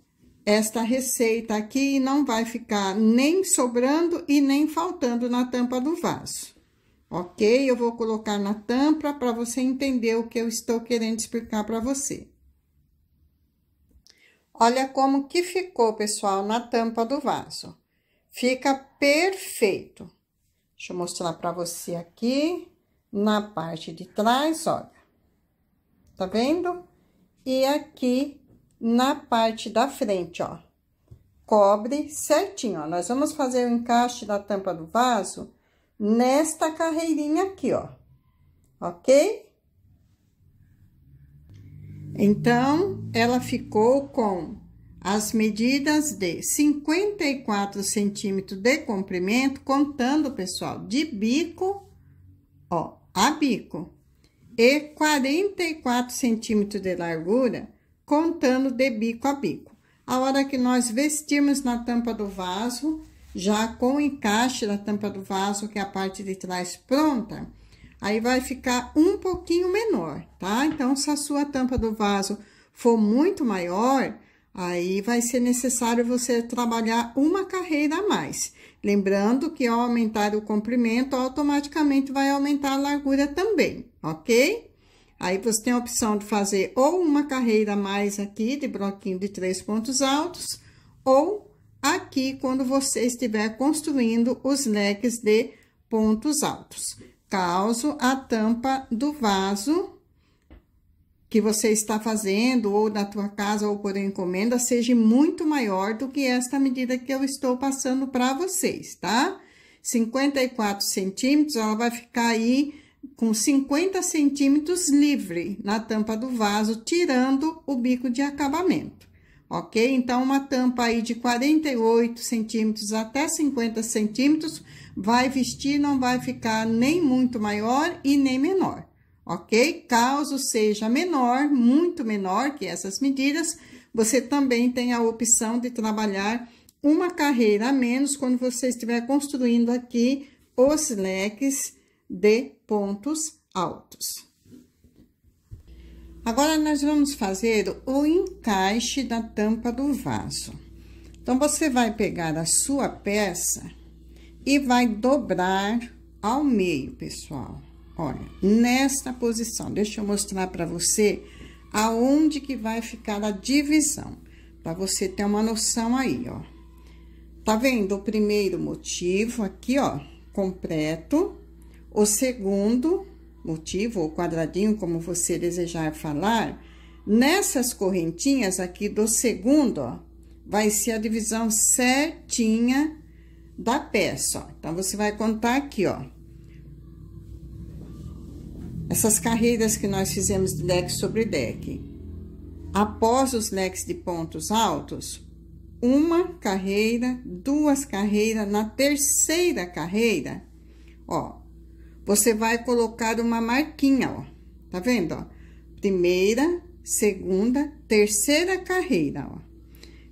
esta receita aqui e não vai ficar nem sobrando e nem faltando na tampa do vaso ok? Eu vou colocar na tampa para você entender o que eu estou querendo explicar para você. Olha como que ficou, pessoal, na tampa do vaso. Fica perfeito. Deixa eu mostrar para você aqui, na parte de trás, olha. Tá vendo? E aqui na parte da frente, ó. Cobre certinho, ó. Nós vamos fazer o encaixe da tampa do vaso nesta carreirinha aqui, ó. Ok? Então, ela ficou com as medidas de 54 centímetros de comprimento, contando, pessoal, de bico, ó, a bico, e 44 centímetros de largura, contando de bico a bico. A hora que nós vestirmos na tampa do vaso, já com o encaixe da tampa do vaso, que é a parte de trás pronta, aí vai ficar um pouquinho menor, tá? Então, se a sua tampa do vaso for muito maior, aí vai ser necessário você trabalhar uma carreira a mais. Lembrando que ao aumentar o comprimento, automaticamente vai aumentar a largura também, ok? Aí você tem a opção de fazer ou uma carreira a mais aqui de bloquinho de três pontos altos, ou aqui quando você estiver construindo os leques de pontos altos. caso a tampa do vaso que você está fazendo, ou na tua casa, ou por encomenda, seja muito maior do que esta medida que eu estou passando para vocês, tá? 54 centímetros, ela vai ficar aí com 50 centímetros livre na tampa do vaso, tirando o bico de acabamento ok? Então, uma tampa aí de 48 centímetros até 50 centímetros vai vestir, não vai ficar nem muito maior e nem menor, ok? Caso seja menor, muito menor que essas medidas, você também tem a opção de trabalhar uma carreira a menos quando você estiver construindo aqui os leques de pontos altos. Agora, nós vamos fazer o encaixe da tampa do vaso. Então, você vai pegar a sua peça e vai dobrar ao meio, pessoal. Olha, nesta posição. Deixa eu mostrar para você aonde que vai ficar a divisão, para você ter uma noção aí, ó. Tá vendo o primeiro motivo aqui, ó, completo. O segundo motivo ou quadradinho, como você desejar falar, nessas correntinhas aqui do segundo, ó, vai ser a divisão certinha da peça, ó. Então, você vai contar aqui, ó. Essas carreiras que nós fizemos de leque sobre leque. Após os leques de pontos altos, uma carreira, duas carreiras, na terceira carreira, ó, você vai colocar uma marquinha, ó. Tá vendo, ó? Primeira, segunda, terceira carreira, ó.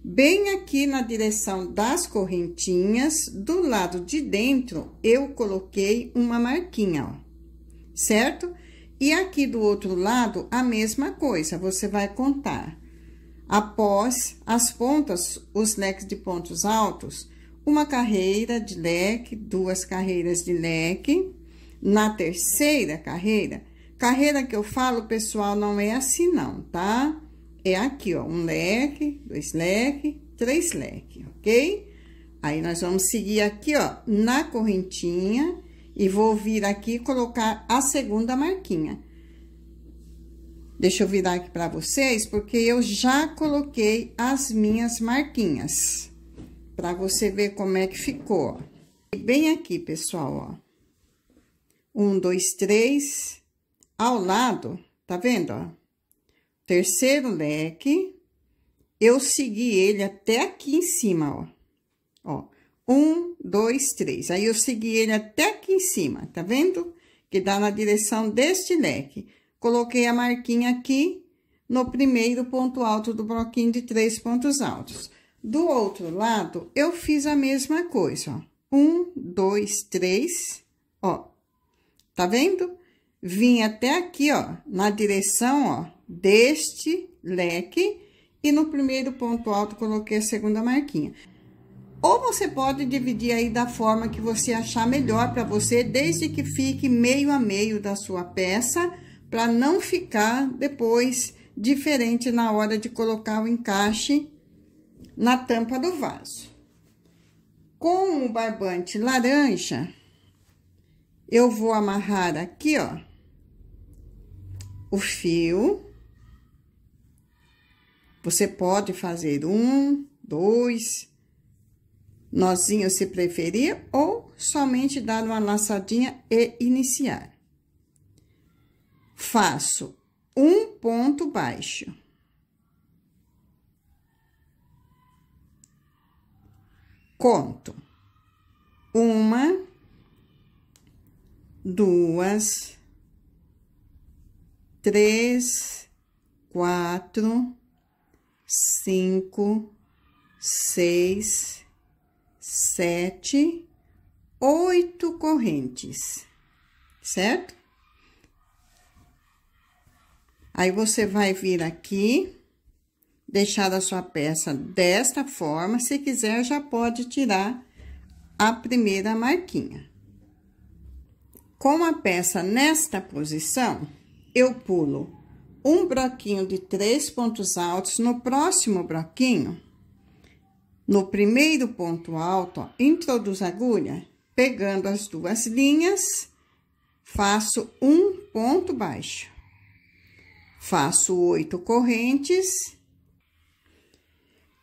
Bem aqui na direção das correntinhas, do lado de dentro, eu coloquei uma marquinha, ó. Certo? E aqui do outro lado, a mesma coisa, você vai contar. Após as pontas, os leques de pontos altos, uma carreira de leque, duas carreiras de leque, na terceira carreira, carreira que eu falo, pessoal, não é assim não, tá? É aqui, ó, um leque, dois leque, três leque, ok? Aí, nós vamos seguir aqui, ó, na correntinha e vou vir aqui colocar a segunda marquinha. Deixa eu virar aqui para vocês, porque eu já coloquei as minhas marquinhas. Para você ver como é que ficou, ó. bem aqui, pessoal, ó. Um, dois, três. Ao lado, tá vendo, ó? Terceiro leque. Eu segui ele até aqui em cima, ó. Ó, um, dois, três. Aí, eu segui ele até aqui em cima, tá vendo? Que dá na direção deste leque. Coloquei a marquinha aqui no primeiro ponto alto do bloquinho de três pontos altos. Do outro lado, eu fiz a mesma coisa, ó. Um, dois, três, ó. Tá vendo? Vim até aqui, ó, na direção, ó, deste leque. E no primeiro ponto alto, coloquei a segunda marquinha. Ou você pode dividir aí da forma que você achar melhor para você, desde que fique meio a meio da sua peça, para não ficar depois diferente na hora de colocar o encaixe na tampa do vaso. Com o barbante laranja, eu vou amarrar aqui, ó, o fio. Você pode fazer um, dois nozinhos se preferir, ou somente dar uma laçadinha e iniciar. Faço um ponto baixo. Conto uma, duas, três, quatro, cinco, seis, sete, oito correntes, certo? Aí, você vai vir aqui, deixar a sua peça desta forma. Se quiser, já pode tirar a primeira marquinha. Com a peça nesta posição, eu pulo um bloquinho de três pontos altos no próximo bloquinho. No primeiro ponto alto, ó, introduzo a agulha, pegando as duas linhas, faço um ponto baixo. Faço oito correntes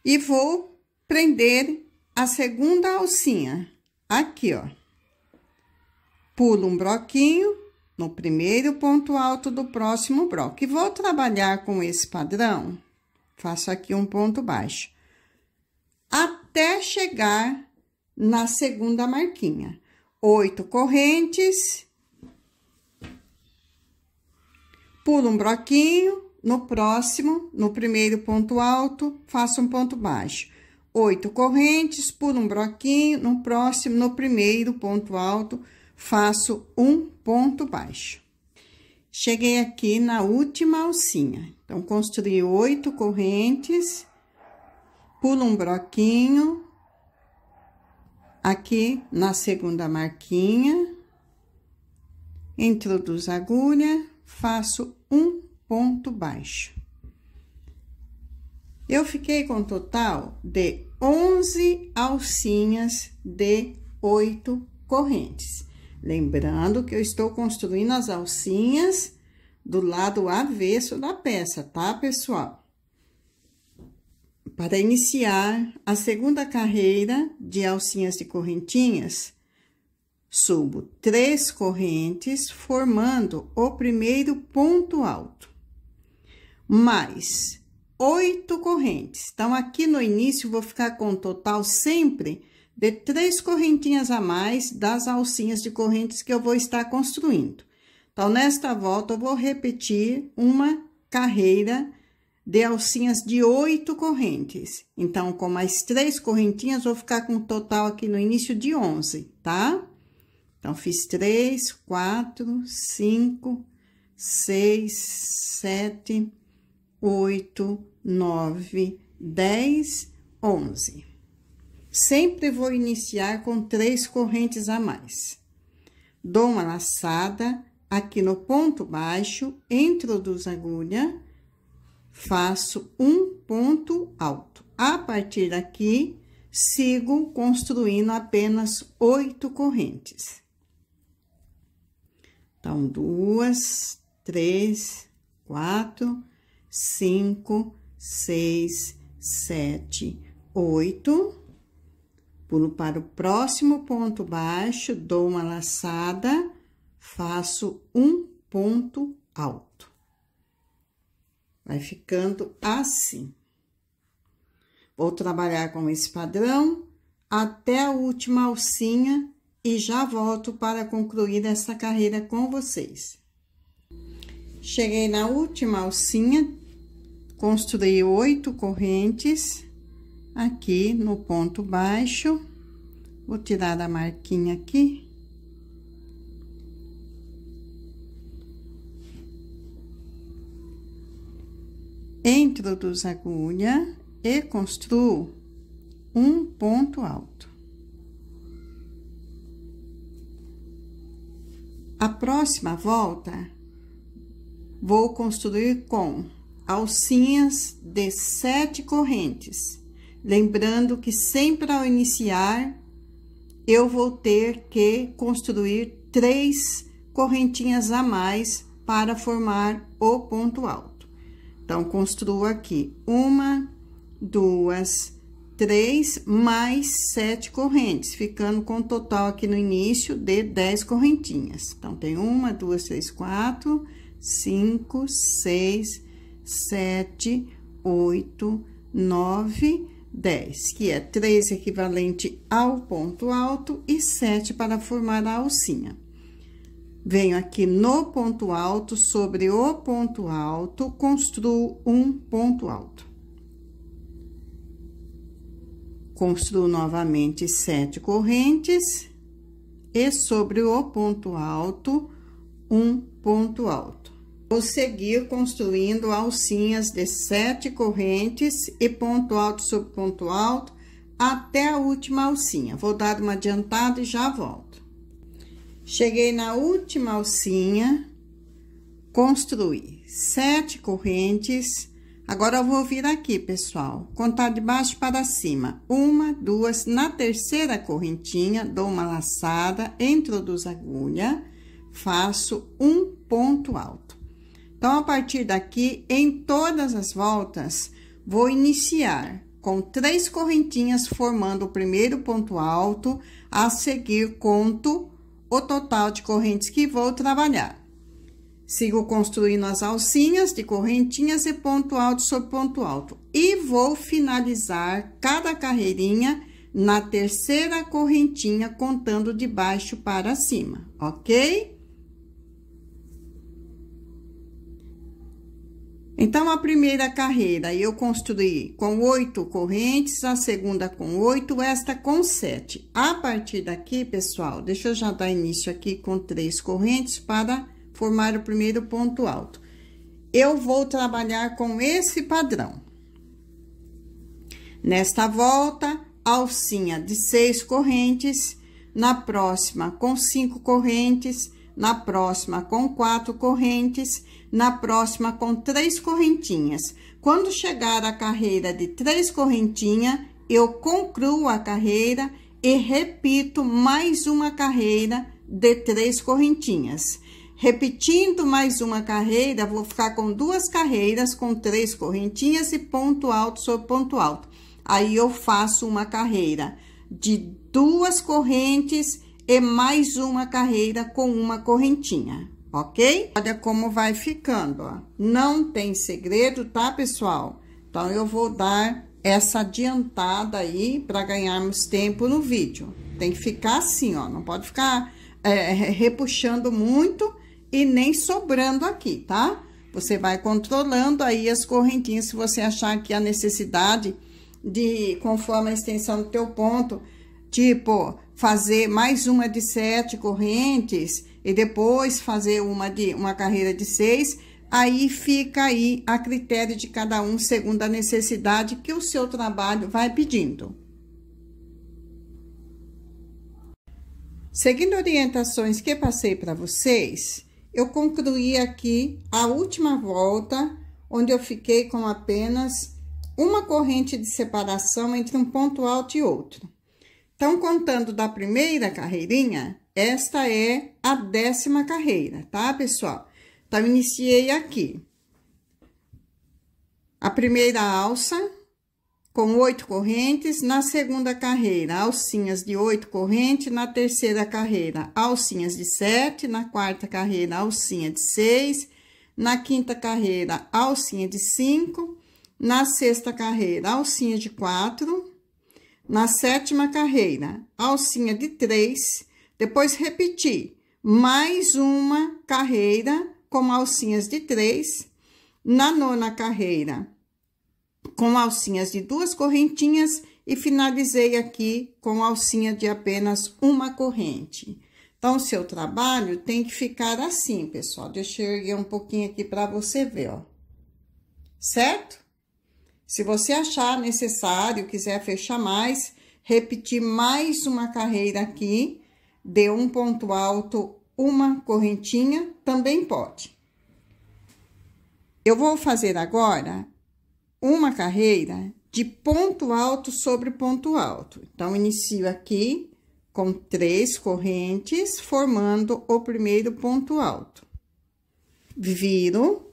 e vou prender a segunda alcinha, aqui, ó pulo um broquinho no primeiro ponto alto do próximo broco. E vou trabalhar com esse padrão, faço aqui um ponto baixo, até chegar na segunda marquinha. Oito correntes, pulo um broquinho, no próximo, no primeiro ponto alto, faço um ponto baixo. Oito correntes, pulo um broquinho, no próximo, no primeiro ponto alto, faço um ponto baixo. Cheguei aqui na última alcinha. Então, construí oito correntes, pulo um broquinho, aqui na segunda marquinha, introduzo a agulha, faço um ponto baixo. Eu fiquei com um total de 11 alcinhas de oito correntes. Lembrando que eu estou construindo as alcinhas do lado avesso da peça, tá, pessoal? Para iniciar a segunda carreira de alcinhas de correntinhas, subo três correntes, formando o primeiro ponto alto, mais oito correntes. Então, aqui no início, vou ficar com o total sempre de três correntinhas a mais das alcinhas de correntes que eu vou estar construindo. Então, nesta volta, eu vou repetir uma carreira de alcinhas de oito correntes. Então, com mais três correntinhas, vou ficar com um total aqui no início de onze, tá? Então, fiz três, quatro, cinco, seis, sete, oito, nove, dez, onze. Sempre vou iniciar com três correntes a mais. Dou uma laçada aqui no ponto baixo, introduzo a agulha, faço um ponto alto. A partir daqui, sigo construindo apenas oito correntes. Então, duas, três, quatro, cinco, seis, sete, oito. Pulo para o próximo ponto baixo, dou uma laçada, faço um ponto alto. Vai ficando assim. Vou trabalhar com esse padrão até a última alcinha e já volto para concluir essa carreira com vocês. Cheguei na última alcinha, construí oito correntes aqui no ponto baixo, vou tirar a marquinha aqui. Introduzo a agulha e construo um ponto alto. A próxima volta, vou construir com alcinhas de sete correntes lembrando que sempre ao iniciar eu vou ter que construir três correntinhas a mais para formar o ponto alto. Então, construo aqui uma, duas, três, mais sete correntes, ficando com o total aqui no início de dez correntinhas. Então, tem uma, duas, três, quatro, cinco, seis, sete, oito, nove, 10, que é 3 equivalente ao ponto alto e 7 para formar a alcinha. Venho aqui no ponto alto, sobre o ponto alto, construo um ponto alto. Construo novamente sete correntes e sobre o ponto alto, um ponto alto. Vou seguir construindo alcinhas de sete correntes e ponto alto sobre ponto alto até a última alcinha. Vou dar uma adiantada e já volto. Cheguei na última alcinha, construí sete correntes. Agora, eu vou vir aqui, pessoal, contar de baixo para cima. Uma, duas, na terceira correntinha, dou uma laçada, introduzo a agulha, faço um ponto alto. Então, a partir daqui, em todas as voltas, vou iniciar com três correntinhas formando o primeiro ponto alto, a seguir conto o total de correntes que vou trabalhar. Sigo construindo as alcinhas de correntinhas e ponto alto sobre ponto alto. E vou finalizar cada carreirinha na terceira correntinha, contando de baixo para cima, ok? Então, a primeira carreira eu construí com oito correntes, a segunda com oito, esta com sete. A partir daqui, pessoal, deixa eu já dar início aqui com três correntes para formar o primeiro ponto alto. Eu vou trabalhar com esse padrão. Nesta volta, alcinha de seis correntes, na próxima com cinco correntes, na próxima com quatro correntes na próxima com três correntinhas. Quando chegar a carreira de três correntinhas, eu concluo a carreira e repito mais uma carreira de três correntinhas. Repetindo mais uma carreira, vou ficar com duas carreiras com três correntinhas e ponto alto sobre ponto alto. Aí eu faço uma carreira de duas correntes e mais uma carreira com uma correntinha ok? Olha como vai ficando, ó. Não tem segredo, tá, pessoal? Então, eu vou dar essa adiantada aí para ganharmos tempo no vídeo. Tem que ficar assim, ó, não pode ficar é, repuxando muito e nem sobrando aqui, tá? Você vai controlando aí as correntinhas, se você achar que a necessidade de, conforme a extensão do teu ponto, tipo, fazer mais uma de sete correntes e depois fazer uma, de, uma carreira de seis, aí fica aí a critério de cada um, segundo a necessidade que o seu trabalho vai pedindo. Seguindo orientações que passei para vocês, eu concluí aqui a última volta, onde eu fiquei com apenas uma corrente de separação entre um ponto alto e outro. Então, contando da primeira carreirinha, esta é a décima carreira, tá, pessoal? Então, iniciei aqui. A primeira alça, com oito correntes, na segunda carreira, alcinhas de oito correntes, na terceira carreira, alcinhas de sete, na quarta carreira, alcinha de seis, na quinta carreira, alcinha de cinco, na sexta carreira, alcinha de quatro, na sétima carreira, alcinha de três, depois repeti mais uma carreira com alcinhas de três. Na nona carreira, com alcinhas de duas correntinhas e finalizei aqui com alcinha de apenas uma corrente. Então, seu trabalho tem que ficar assim, pessoal. Deixa eu erguer um pouquinho aqui para você ver, ó. Certo? Se você achar necessário, quiser fechar mais, repetir mais uma carreira aqui, de um ponto alto uma correntinha, também pode. Eu vou fazer agora uma carreira de ponto alto sobre ponto alto. Então, inicio aqui com três correntes, formando o primeiro ponto alto. Viro.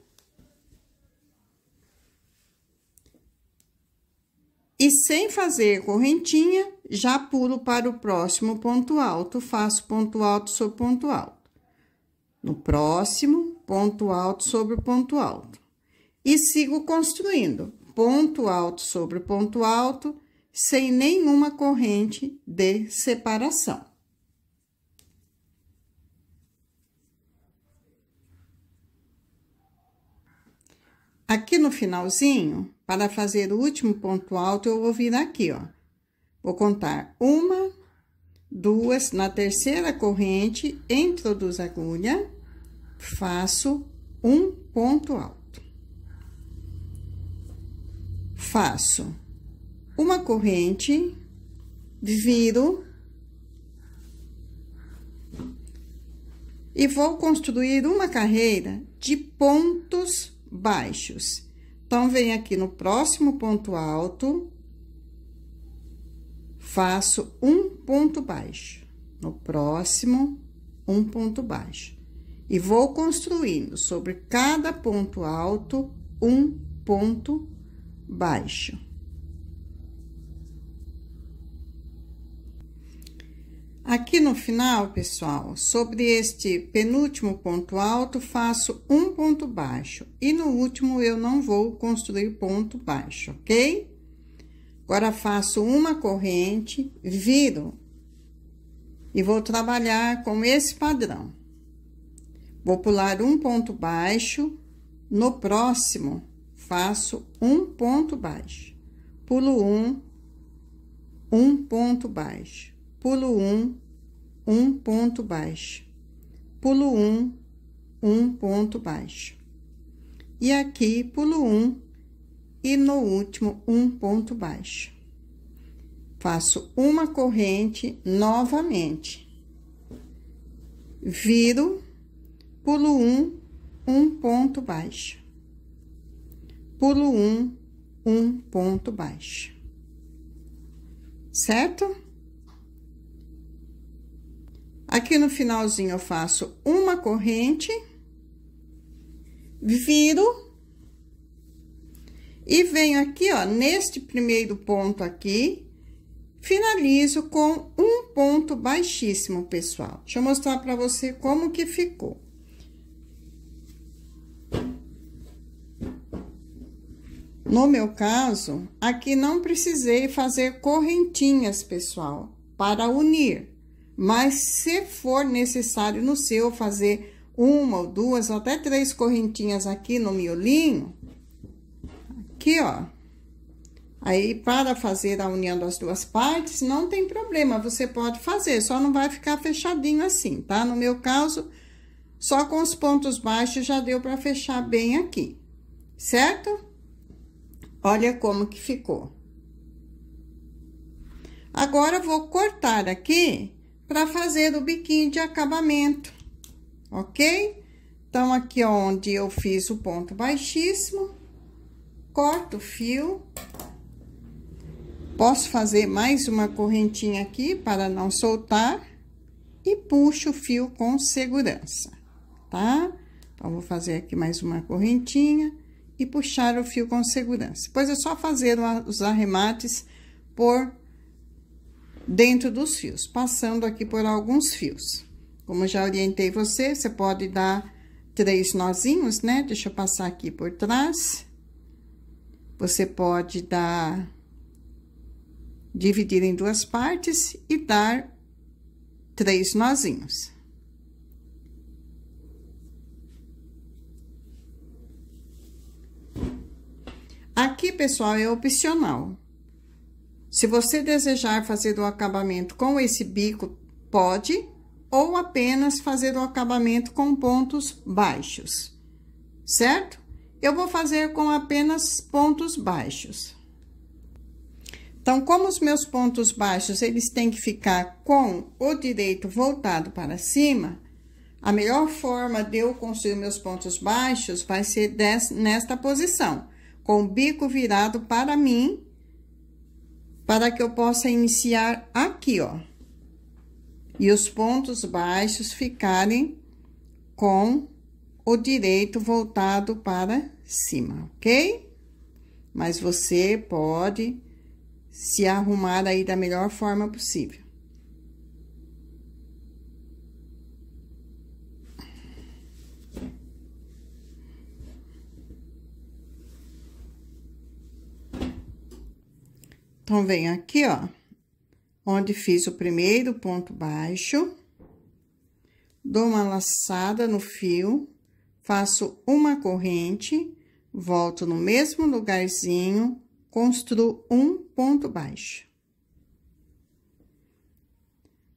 E sem fazer correntinha, já pulo para o próximo ponto alto, faço ponto alto sobre ponto alto. No próximo, ponto alto sobre ponto alto. E sigo construindo ponto alto sobre ponto alto, sem nenhuma corrente de separação. Aqui no finalzinho, para fazer o último ponto alto, eu vou vir aqui, ó Vou contar uma, duas, na terceira corrente, introduzo a agulha, faço um ponto alto. Faço uma corrente, viro e vou construir uma carreira de pontos baixos. Então, venho aqui no próximo ponto alto, faço um ponto baixo. No próximo, um ponto baixo. E vou construindo sobre cada ponto alto um ponto baixo. Aqui no final, pessoal, sobre este penúltimo ponto alto, faço um ponto baixo. E no último, eu não vou construir ponto baixo, ok? Agora faço uma corrente, viro e vou trabalhar com esse padrão. Vou pular um ponto baixo, no próximo faço um ponto baixo, pulo um, um ponto baixo, pulo um, um ponto baixo, pulo um, um ponto baixo. E aqui pulo um, e no último um ponto baixo. Faço uma corrente novamente. Viro, pulo um, um ponto baixo. Pulo um, um ponto baixo. Certo? Aqui no finalzinho eu faço uma corrente, viro, e venho aqui, ó, neste primeiro ponto aqui, finalizo com um ponto baixíssimo, pessoal. Deixa eu mostrar para você como que ficou. No meu caso, aqui não precisei fazer correntinhas, pessoal, para unir. Mas se for necessário no seu fazer uma ou duas, ou até três correntinhas aqui no miolinho, aqui, ó. Aí, para fazer a união das duas partes, não tem problema, você pode fazer, só não vai ficar fechadinho assim, tá? No meu caso, só com os pontos baixos já deu para fechar bem aqui, certo? Olha como que ficou. Agora, vou cortar aqui para fazer o biquinho de acabamento, ok? Então, aqui onde eu fiz o ponto baixíssimo, corto o fio. Posso fazer mais uma correntinha aqui para não soltar e puxo o fio com segurança, tá? Então, vou fazer aqui mais uma correntinha e puxar o fio com segurança. Depois é só fazer os arremates por dentro dos fios, passando aqui por alguns fios. Como já orientei você, você pode dar três nozinhos, né? Deixa eu passar aqui por trás. Você pode dar dividir em duas partes e dar três nozinhos. Aqui, pessoal, é opcional. Se você desejar fazer o acabamento com esse bico, pode, ou apenas fazer o acabamento com pontos baixos, certo? eu vou fazer com apenas pontos baixos. Então, como os meus pontos baixos, eles têm que ficar com o direito voltado para cima, a melhor forma de eu construir meus pontos baixos vai ser nesta posição, com o bico virado para mim, para que eu possa iniciar aqui, ó. E os pontos baixos ficarem com o direito voltado para cima, ok? Mas você pode se arrumar aí da melhor forma possível. Então, venho aqui, ó, onde fiz o primeiro ponto baixo, dou uma laçada no fio faço uma corrente, volto no mesmo lugarzinho, construo um ponto baixo.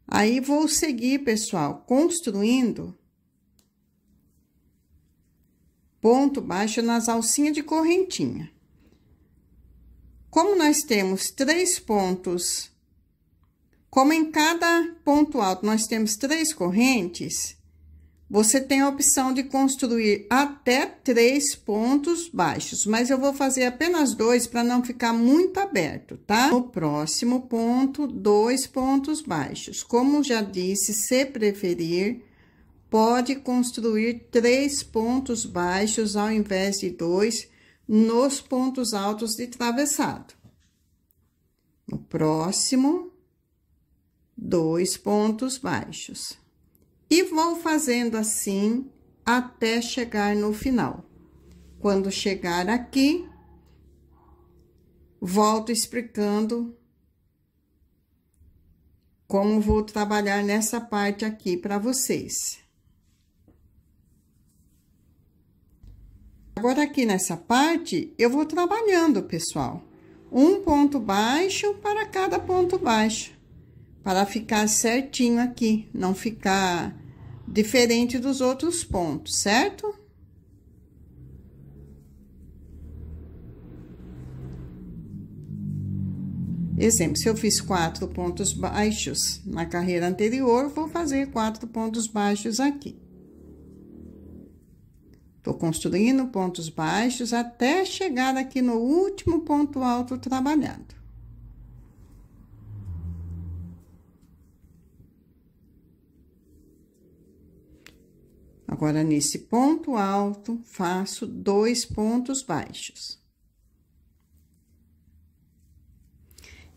Aí, vou seguir, pessoal, construindo ponto baixo nas alcinhas de correntinha. Como nós temos três pontos, como em cada ponto alto nós temos três correntes, você tem a opção de construir até três pontos baixos, mas eu vou fazer apenas dois para não ficar muito aberto, tá? No próximo ponto, dois pontos baixos. Como já disse, se preferir, pode construir três pontos baixos ao invés de dois nos pontos altos de travessado. No próximo, dois pontos baixos. E vou fazendo assim até chegar no final. Quando chegar aqui, volto explicando como vou trabalhar nessa parte aqui para vocês. Agora, aqui nessa parte, eu vou trabalhando, pessoal. Um ponto baixo para cada ponto baixo, para ficar certinho aqui, não ficar diferente dos outros pontos, certo? Exemplo, se eu fiz quatro pontos baixos na carreira anterior, vou fazer quatro pontos baixos aqui. Tô construindo pontos baixos até chegar aqui no último ponto alto trabalhado. Agora, nesse ponto alto, faço dois pontos baixos.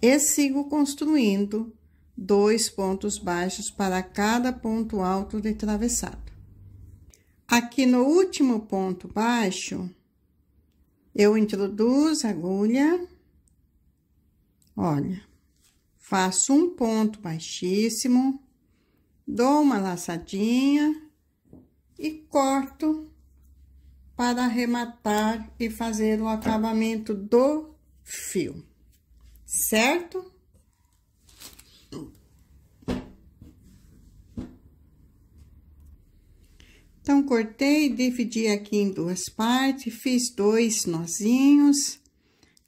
E sigo construindo dois pontos baixos para cada ponto alto de travessado. Aqui no último ponto baixo, eu introduzo a agulha, olha, faço um ponto baixíssimo, dou uma laçadinha e corto para arrematar e fazer o acabamento do fio, certo? Então, cortei, dividi aqui em duas partes, fiz dois nozinhos.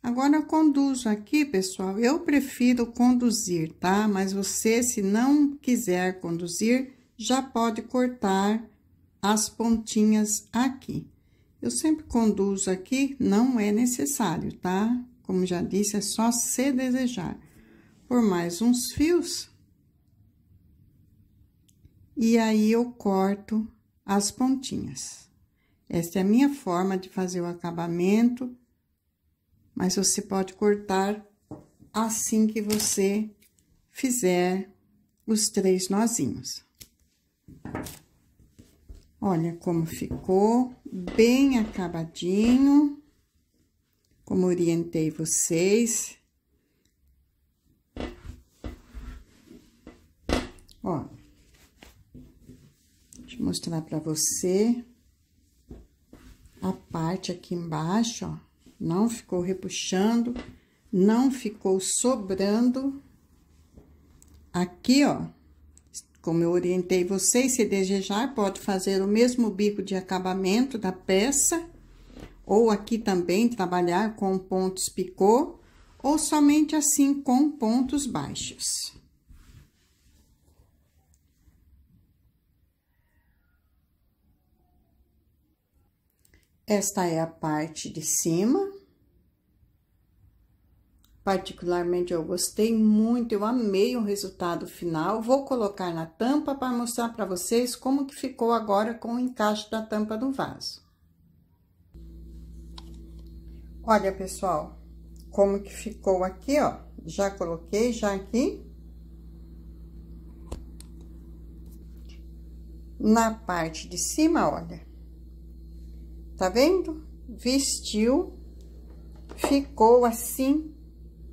Agora, conduzo aqui, pessoal, eu prefiro conduzir, tá? Mas você, se não quiser conduzir, já pode cortar as pontinhas aqui. Eu sempre conduzo aqui, não é necessário, tá? Como já disse, é só se desejar. Por mais uns fios. E aí, eu corto as pontinhas. Esta é a minha forma de fazer o acabamento, mas você pode cortar assim que você fizer os três nozinhos. Olha como ficou, bem acabadinho, como orientei vocês. Ó, deixa eu mostrar pra você a parte aqui embaixo, ó. Não ficou repuxando, não ficou sobrando. Aqui, ó, como eu orientei vocês, se desejar, pode fazer o mesmo bico de acabamento da peça, ou aqui também trabalhar com pontos picô, ou somente assim com pontos baixos. Esta é a parte de cima. Particularmente eu gostei muito, eu amei o resultado final. Vou colocar na tampa para mostrar para vocês como que ficou agora com o encaixe da tampa do vaso. Olha, pessoal, como que ficou aqui, ó. Já coloquei já aqui. Na parte de cima, olha. Tá vendo? Vestiu, ficou assim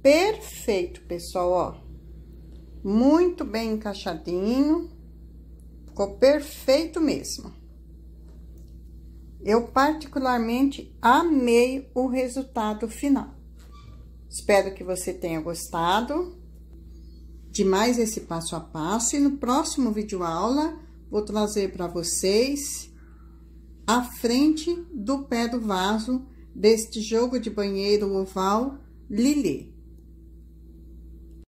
perfeito, pessoal, ó. Muito bem encaixadinho. Ficou perfeito mesmo. Eu particularmente amei o resultado final. Espero que você tenha gostado de mais esse passo a passo e no próximo vídeo aula vou trazer para vocês a frente do pé do vaso deste jogo de banheiro oval Lili.